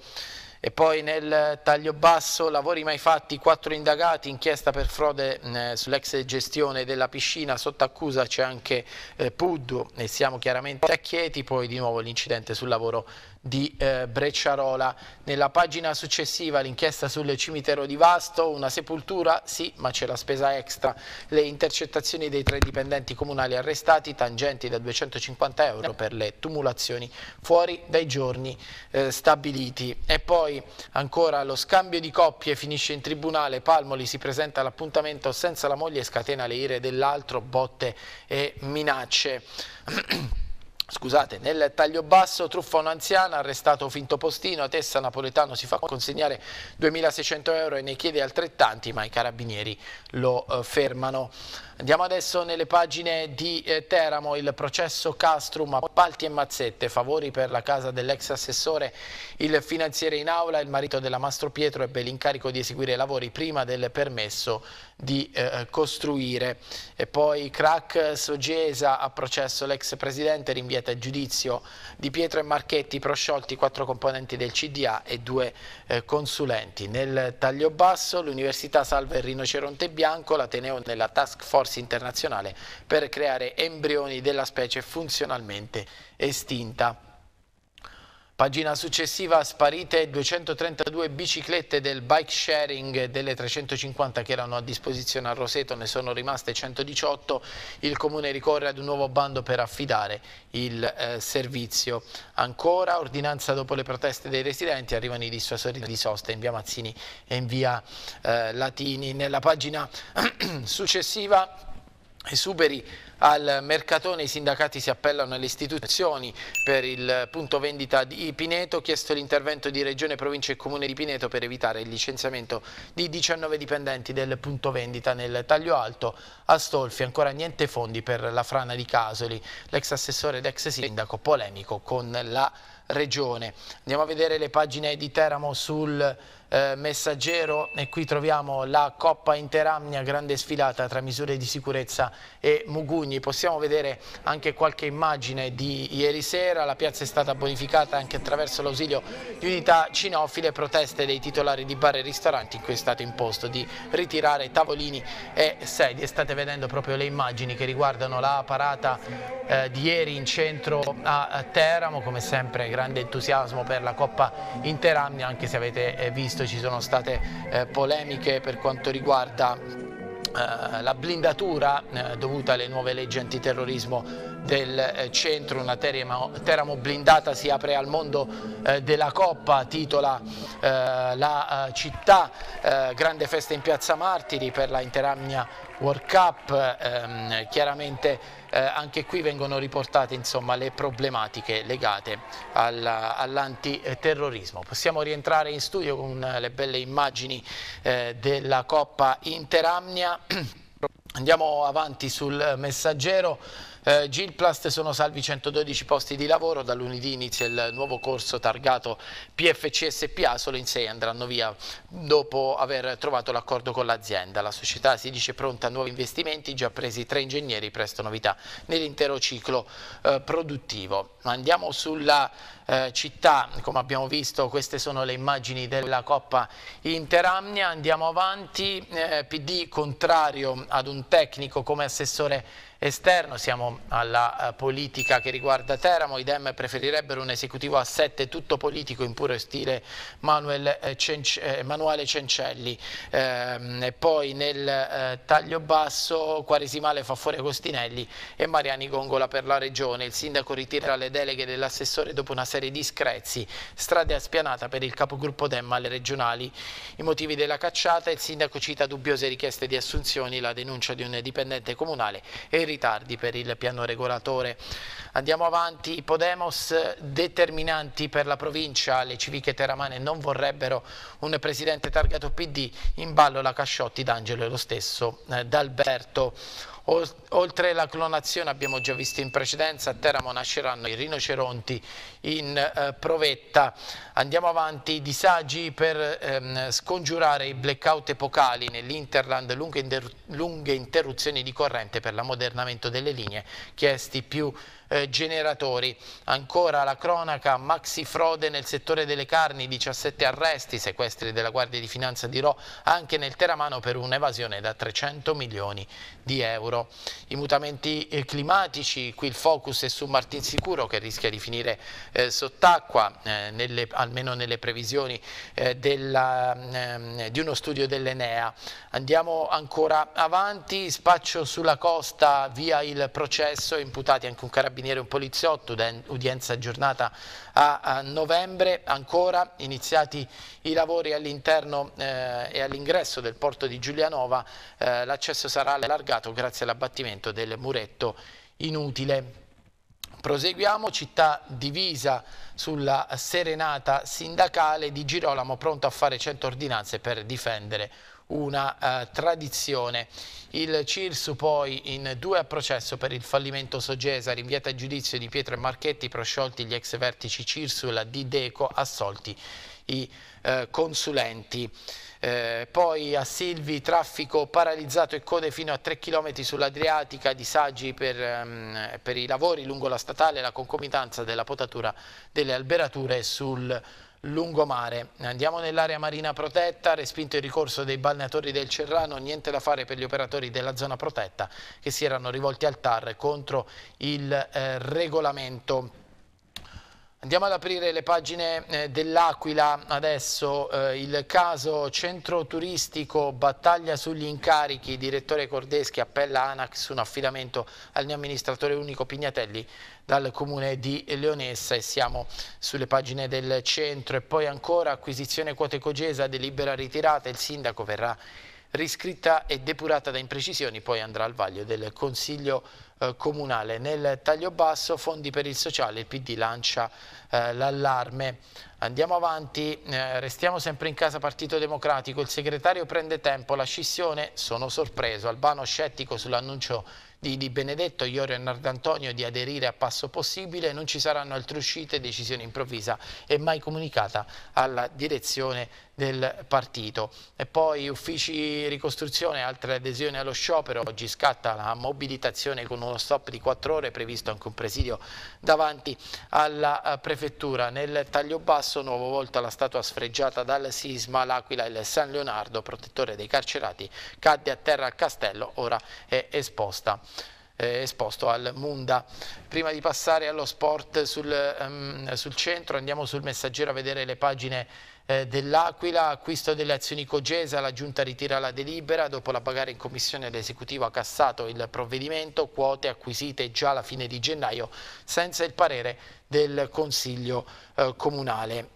Speaker 1: E poi nel taglio basso, lavori mai fatti, quattro indagati, inchiesta per frode mm, eh, sull'ex gestione della piscina, sotto accusa c'è anche eh, Puddu e siamo chiaramente a Chieti, poi di nuovo l'incidente sul lavoro di eh, Brecciarola. Nella pagina successiva l'inchiesta sul cimitero di Vasto, una sepoltura, sì, ma c'è la spesa extra. Le intercettazioni dei tre dipendenti comunali arrestati, tangenti da 250 euro per le tumulazioni fuori dai giorni eh, stabiliti. E poi ancora lo scambio di coppie finisce in tribunale, Palmoli si presenta all'appuntamento senza la moglie e scatena le ire dell'altro, botte e minacce. Scusate, nel taglio basso, truffa un'anziana, arrestato finto postino, Tessa Napoletano si fa consegnare 2.600 euro e ne chiede altrettanti, ma i carabinieri lo eh, fermano. Andiamo adesso nelle pagine di eh, Teramo, il processo Castrum, appalti e mazzette, favori per la casa dell'ex assessore, il finanziere in aula, il marito della Mastro Pietro ebbe l'incarico di eseguire i lavori prima del permesso di eh, costruire. E poi crack Sogesa a processo l'ex presidente, rinviata il giudizio di Pietro e Marchetti, prosciolti quattro componenti del CDA e due eh, consulenti. Nel taglio basso l'Università salva il rinoceronte bianco, l'Ateneo nella task force consorsi internazionale per creare embrioni della specie funzionalmente estinta. Pagina successiva sparite 232 biciclette del bike sharing delle 350 che erano a disposizione a Roseto, ne sono rimaste 118, il comune ricorre ad un nuovo bando per affidare il eh, servizio. Ancora ordinanza dopo le proteste dei residenti, arrivano i dissuasori di sosta in via Mazzini e in via eh, Latini. Nella pagina successiva esuberi al Mercatone i sindacati si appellano alle istituzioni per il punto vendita di Pineto, chiesto l'intervento di Regione, Provincia e Comune di Pineto per evitare il licenziamento di 19 dipendenti del punto vendita nel taglio alto. A Stolfi ancora niente fondi per la frana di Casoli, l'ex assessore ed ex sindaco polemico con la Regione. Andiamo a vedere le pagine di Teramo sul eh, Messaggero e qui troviamo la Coppa Interamnia, grande sfilata tra misure di sicurezza e Mugugni. Possiamo vedere anche qualche immagine di ieri sera, la piazza è stata bonificata anche attraverso l'ausilio di unità cinofile, proteste dei titolari di bar e ristoranti in cui è stato imposto di ritirare tavolini e sedie. State vedendo proprio le immagini che riguardano la parata eh, di ieri in centro a Teramo, come sempre grande entusiasmo per la Coppa Interamnia, anche se avete eh, visto visto ci sono state eh, polemiche per quanto riguarda eh, la blindatura eh, dovuta alle nuove leggi antiterrorismo del eh, centro, una Teramo blindata si apre al mondo eh, della Coppa, titola eh, la città, grande festa in Piazza Martiri per la Interamnia World Cup, ehm, chiaramente eh, anche qui vengono riportate insomma, le problematiche legate all'antiterrorismo. Possiamo rientrare in studio con le belle immagini eh, della Coppa Interamnia. Andiamo avanti sul messaggero. Eh, Gilplast sono salvi 112 posti di lavoro, da lunedì inizia il nuovo corso targato PFCSPA, solo in 6 andranno via dopo aver trovato l'accordo con l'azienda. La società si dice pronta a nuovi investimenti, già presi tre ingegneri, presto novità nell'intero ciclo eh, produttivo. Andiamo sulla eh, città, come abbiamo visto queste sono le immagini della Coppa Interamnia, andiamo avanti, eh, PD contrario ad un tecnico come assessore esterno, siamo alla eh, politica che riguarda Teramo, i Dem preferirebbero un esecutivo a sette tutto politico in puro stile Manuel, eh, Cenc eh, Emanuele Cencelli, ehm, e poi nel eh, taglio basso Quaresimale fa fuori Agostinelli e Mariani Gongola per la regione, il sindaco ritira le deleghe dell'assessore dopo una serie serie di screzi. Strada spianata per il capogruppo Demma alle regionali. I motivi della cacciata, il sindaco cita dubbiose richieste di assunzioni, la denuncia di un dipendente comunale e i ritardi per il piano regolatore. Andiamo avanti, i Podemos determinanti per la provincia, le civiche teramane non vorrebbero un presidente targato PD, in ballo la Casciotti d'Angelo e lo stesso eh, d'Alberto. Oltre alla clonazione abbiamo già visto in precedenza, a Teramo nasceranno i rinoceronti in eh, provetta. Andiamo avanti, i disagi per ehm, scongiurare i blackout epocali nell'Interland, lunghe, inter lunghe interruzioni di corrente per l'ammodernamento delle linee chiesti più eh, generatori. Ancora la cronaca, maxi frode nel settore delle carni, 17 arresti, sequestri della Guardia di Finanza di Rò anche nel Teramano per un'evasione da 300 milioni di euro. I mutamenti eh, climatici, qui il focus è su Martinsicuro che rischia di finire eh, sott'acqua, eh, almeno nelle previsioni eh, della, ehm, di uno studio dell'Enea. Andiamo ancora avanti, spaccio sulla costa via il processo, imputati anche un carabinieri carabiniere e un poliziotto, udienza aggiornata a, novembre, ancora iniziati i lavori all'interno eh, e all'ingresso del porto di Giulianova, eh, l'accesso sarà allargato grazie all'abbattimento del muretto inutile. Proseguiamo, città divisa sulla serenata sindacale di Girolamo pronto a fare 100 ordinanze per difendere una eh, tradizione. Il Cirsu poi in due a processo per il fallimento Sogesa, rinviata a giudizio di Pietro e Marchetti, prosciolti gli ex vertici Cirsu e la Dideco, assolti i eh, consulenti. Eh, poi a Silvi traffico paralizzato e code fino a 3 km sull'Adriatica, disagi per, ehm, per i lavori lungo la statale, la concomitanza della potatura delle alberature sul lungomare. Andiamo nell'area marina protetta, respinto il ricorso dei balneatori del Cerrano, niente da fare per gli operatori della zona protetta che si erano rivolti al TAR contro il eh, regolamento. Andiamo ad aprire le pagine eh, dell'Aquila adesso, eh, il caso centro turistico battaglia sugli incarichi, direttore Cordeschi appella ANAX su un affidamento al neo amministratore unico Pignatelli dal comune di Leonessa e siamo sulle pagine del centro e poi ancora acquisizione quote Cogesa, delibera ritirata, il sindaco verrà riscritta e depurata da imprecisioni, poi andrà al vaglio del Consiglio eh, Comunale. Nel taglio basso, fondi per il sociale, il PD lancia eh, l'allarme. Andiamo avanti, eh, restiamo sempre in casa Partito Democratico, il segretario prende tempo, la scissione, sono sorpreso, Albano scettico sull'annuncio di, di, Benedetto, Iorio e Nardantonio di aderire a passo possibile, non ci saranno altre uscite, decisione improvvisa e mai comunicata alla direzione del partito. E poi uffici ricostruzione, altre adesioni allo sciopero, oggi scatta la mobilitazione con uno stop di 4 ore, previsto anche un presidio davanti alla eh, prefettura. Nel taglio basso, nuova volta la statua sfregiata dal sisma, l'Aquila e il San Leonardo, protettore dei carcerati, cadde a terra al castello, ora è esposta esposto al Munda. Prima di passare allo sport sul, um, sul centro andiamo sul messaggero a vedere le pagine eh, dell'Aquila, acquisto delle azioni Cogesa, la Giunta ritira la delibera, dopo la pagare in commissione l'esecutivo ha cassato il provvedimento, quote acquisite già alla fine di gennaio senza il parere del Consiglio eh, Comunale.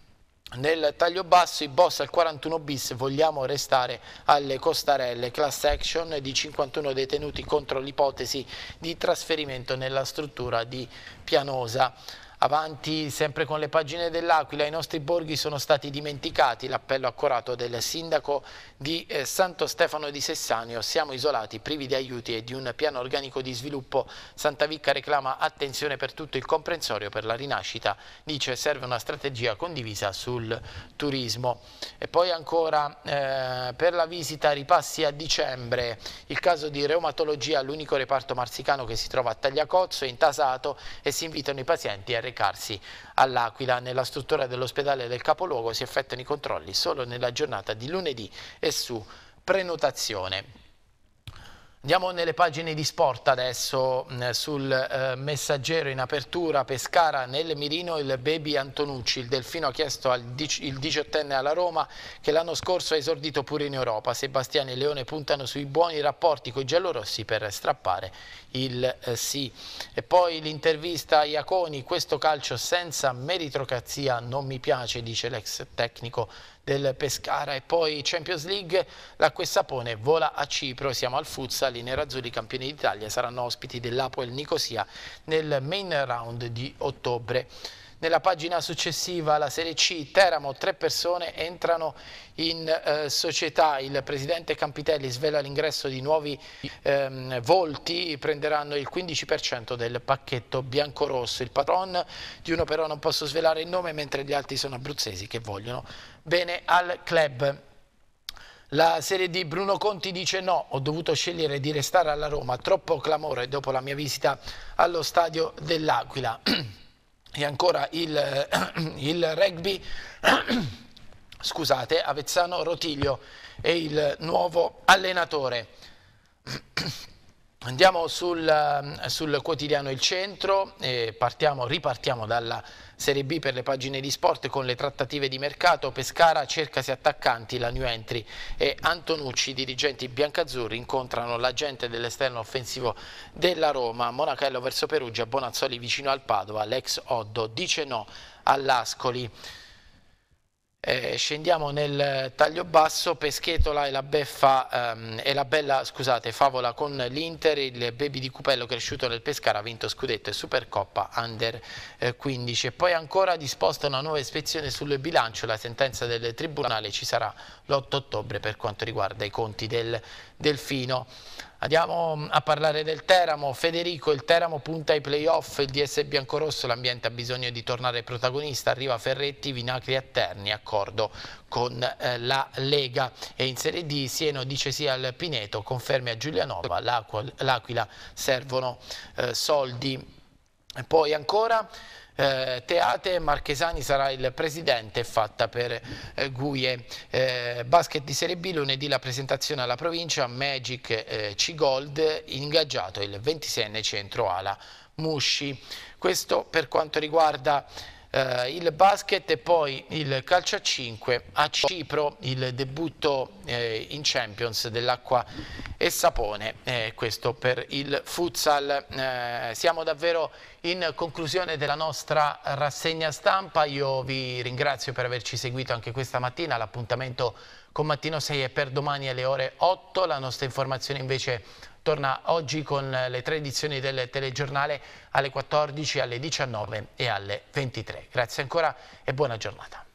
Speaker 1: Nel taglio basso i boss al 41 bis vogliamo restare alle costarelle, class action di 51 detenuti contro l'ipotesi di trasferimento nella struttura di Pianosa. Avanti sempre con le pagine dell'Aquila, i nostri borghi sono stati dimenticati, l'appello accorato del sindaco di eh, Santo Stefano di Sessanio, siamo isolati, privi di aiuti e di un piano organico di sviluppo. Santa Vicca reclama attenzione per tutto il comprensorio per la rinascita, dice serve una strategia condivisa sul turismo. E poi ancora eh, per la visita ripassi a dicembre, il caso di reumatologia l'unico reparto marsicano che si trova a Tagliacozzo, intasato e si invitano i pazienti a recarsi all'Aquila. Nella struttura dell'ospedale del capoluogo si effettuano i controlli solo nella giornata di lunedì e su prenotazione. Andiamo nelle pagine di sport adesso, mm, sul eh, messaggero in apertura, Pescara nel mirino il baby Antonucci, il Delfino ha chiesto al il diciottenne alla Roma che l'anno scorso ha esordito pure in Europa, Sebastiano e Leone puntano sui buoni rapporti con i giallorossi per strappare il eh, sì. E poi l'intervista a Iaconi, questo calcio senza meritocrazia non mi piace, dice l'ex tecnico del Pescara e poi Champions League l'acqua e sapone vola a Cipro siamo al futsal i nerazzurri campioni d'Italia saranno ospiti dell'Apoel Nicosia nel main round di ottobre nella pagina successiva la Serie C, Teramo, tre persone entrano in eh, società. Il presidente Campitelli svela l'ingresso di nuovi ehm, volti, prenderanno il 15% del pacchetto biancorosso. Il patron di uno però non posso svelare il nome, mentre gli altri sono abruzzesi che vogliono bene al club. La serie di Bruno Conti dice no, ho dovuto scegliere di restare alla Roma, troppo clamore dopo la mia visita allo stadio dell'Aquila. e ancora il, il rugby, scusate, Avezzano Rotiglio è il nuovo allenatore. Andiamo sul, ehm, sul quotidiano Il Centro, partiamo, ripartiamo dalla Serie B per le pagine di sport con le trattative di mercato, Pescara cercasi attaccanti, la new entry e Antonucci, dirigenti biancazzurri, incontrano l'agente dell'esterno offensivo della Roma, Monachello verso Perugia, Bonazzoli vicino al Padova, l'ex Oddo dice no all'Ascoli. Eh, scendiamo nel taglio basso, Peschetola e la, beffa, ehm, e la bella scusate, favola con l'Inter, il baby di Cupello cresciuto nel Pescara ha vinto Scudetto e Supercoppa Under eh, 15. E poi ancora disposta una nuova ispezione sul bilancio, la sentenza del Tribunale ci sarà l'8 ottobre per quanto riguarda i conti del Delfino. Andiamo a parlare del Teramo. Federico, il Teramo punta ai playoff, il DS biancorosso, l'ambiente ha bisogno di tornare protagonista, arriva Ferretti, Vinacri a Terni, accordo con eh, la Lega. E in Serie D Sieno dice sì al Pineto, confermi a Giulianova, l'Aquila servono eh, soldi. E poi ancora eh, Teate, Marchesani sarà il presidente, fatta per eh, Guie. Eh, basket di Serie B, lunedì la presentazione alla provincia, Magic eh, C-Gold, ingaggiato il 26enne centro ala Musci. Questo per quanto riguarda eh, il basket e poi il calcio a 5 a Cipro il debutto eh, in Champions dell'acqua e sapone eh, questo per il futsal eh, siamo davvero in conclusione della nostra rassegna stampa io vi ringrazio per averci seguito anche questa mattina l'appuntamento con Mattino 6 è per domani alle ore 8 la nostra informazione invece è torna oggi con le tre edizioni del telegiornale alle 14, alle 19 e alle 23. Grazie ancora e buona giornata.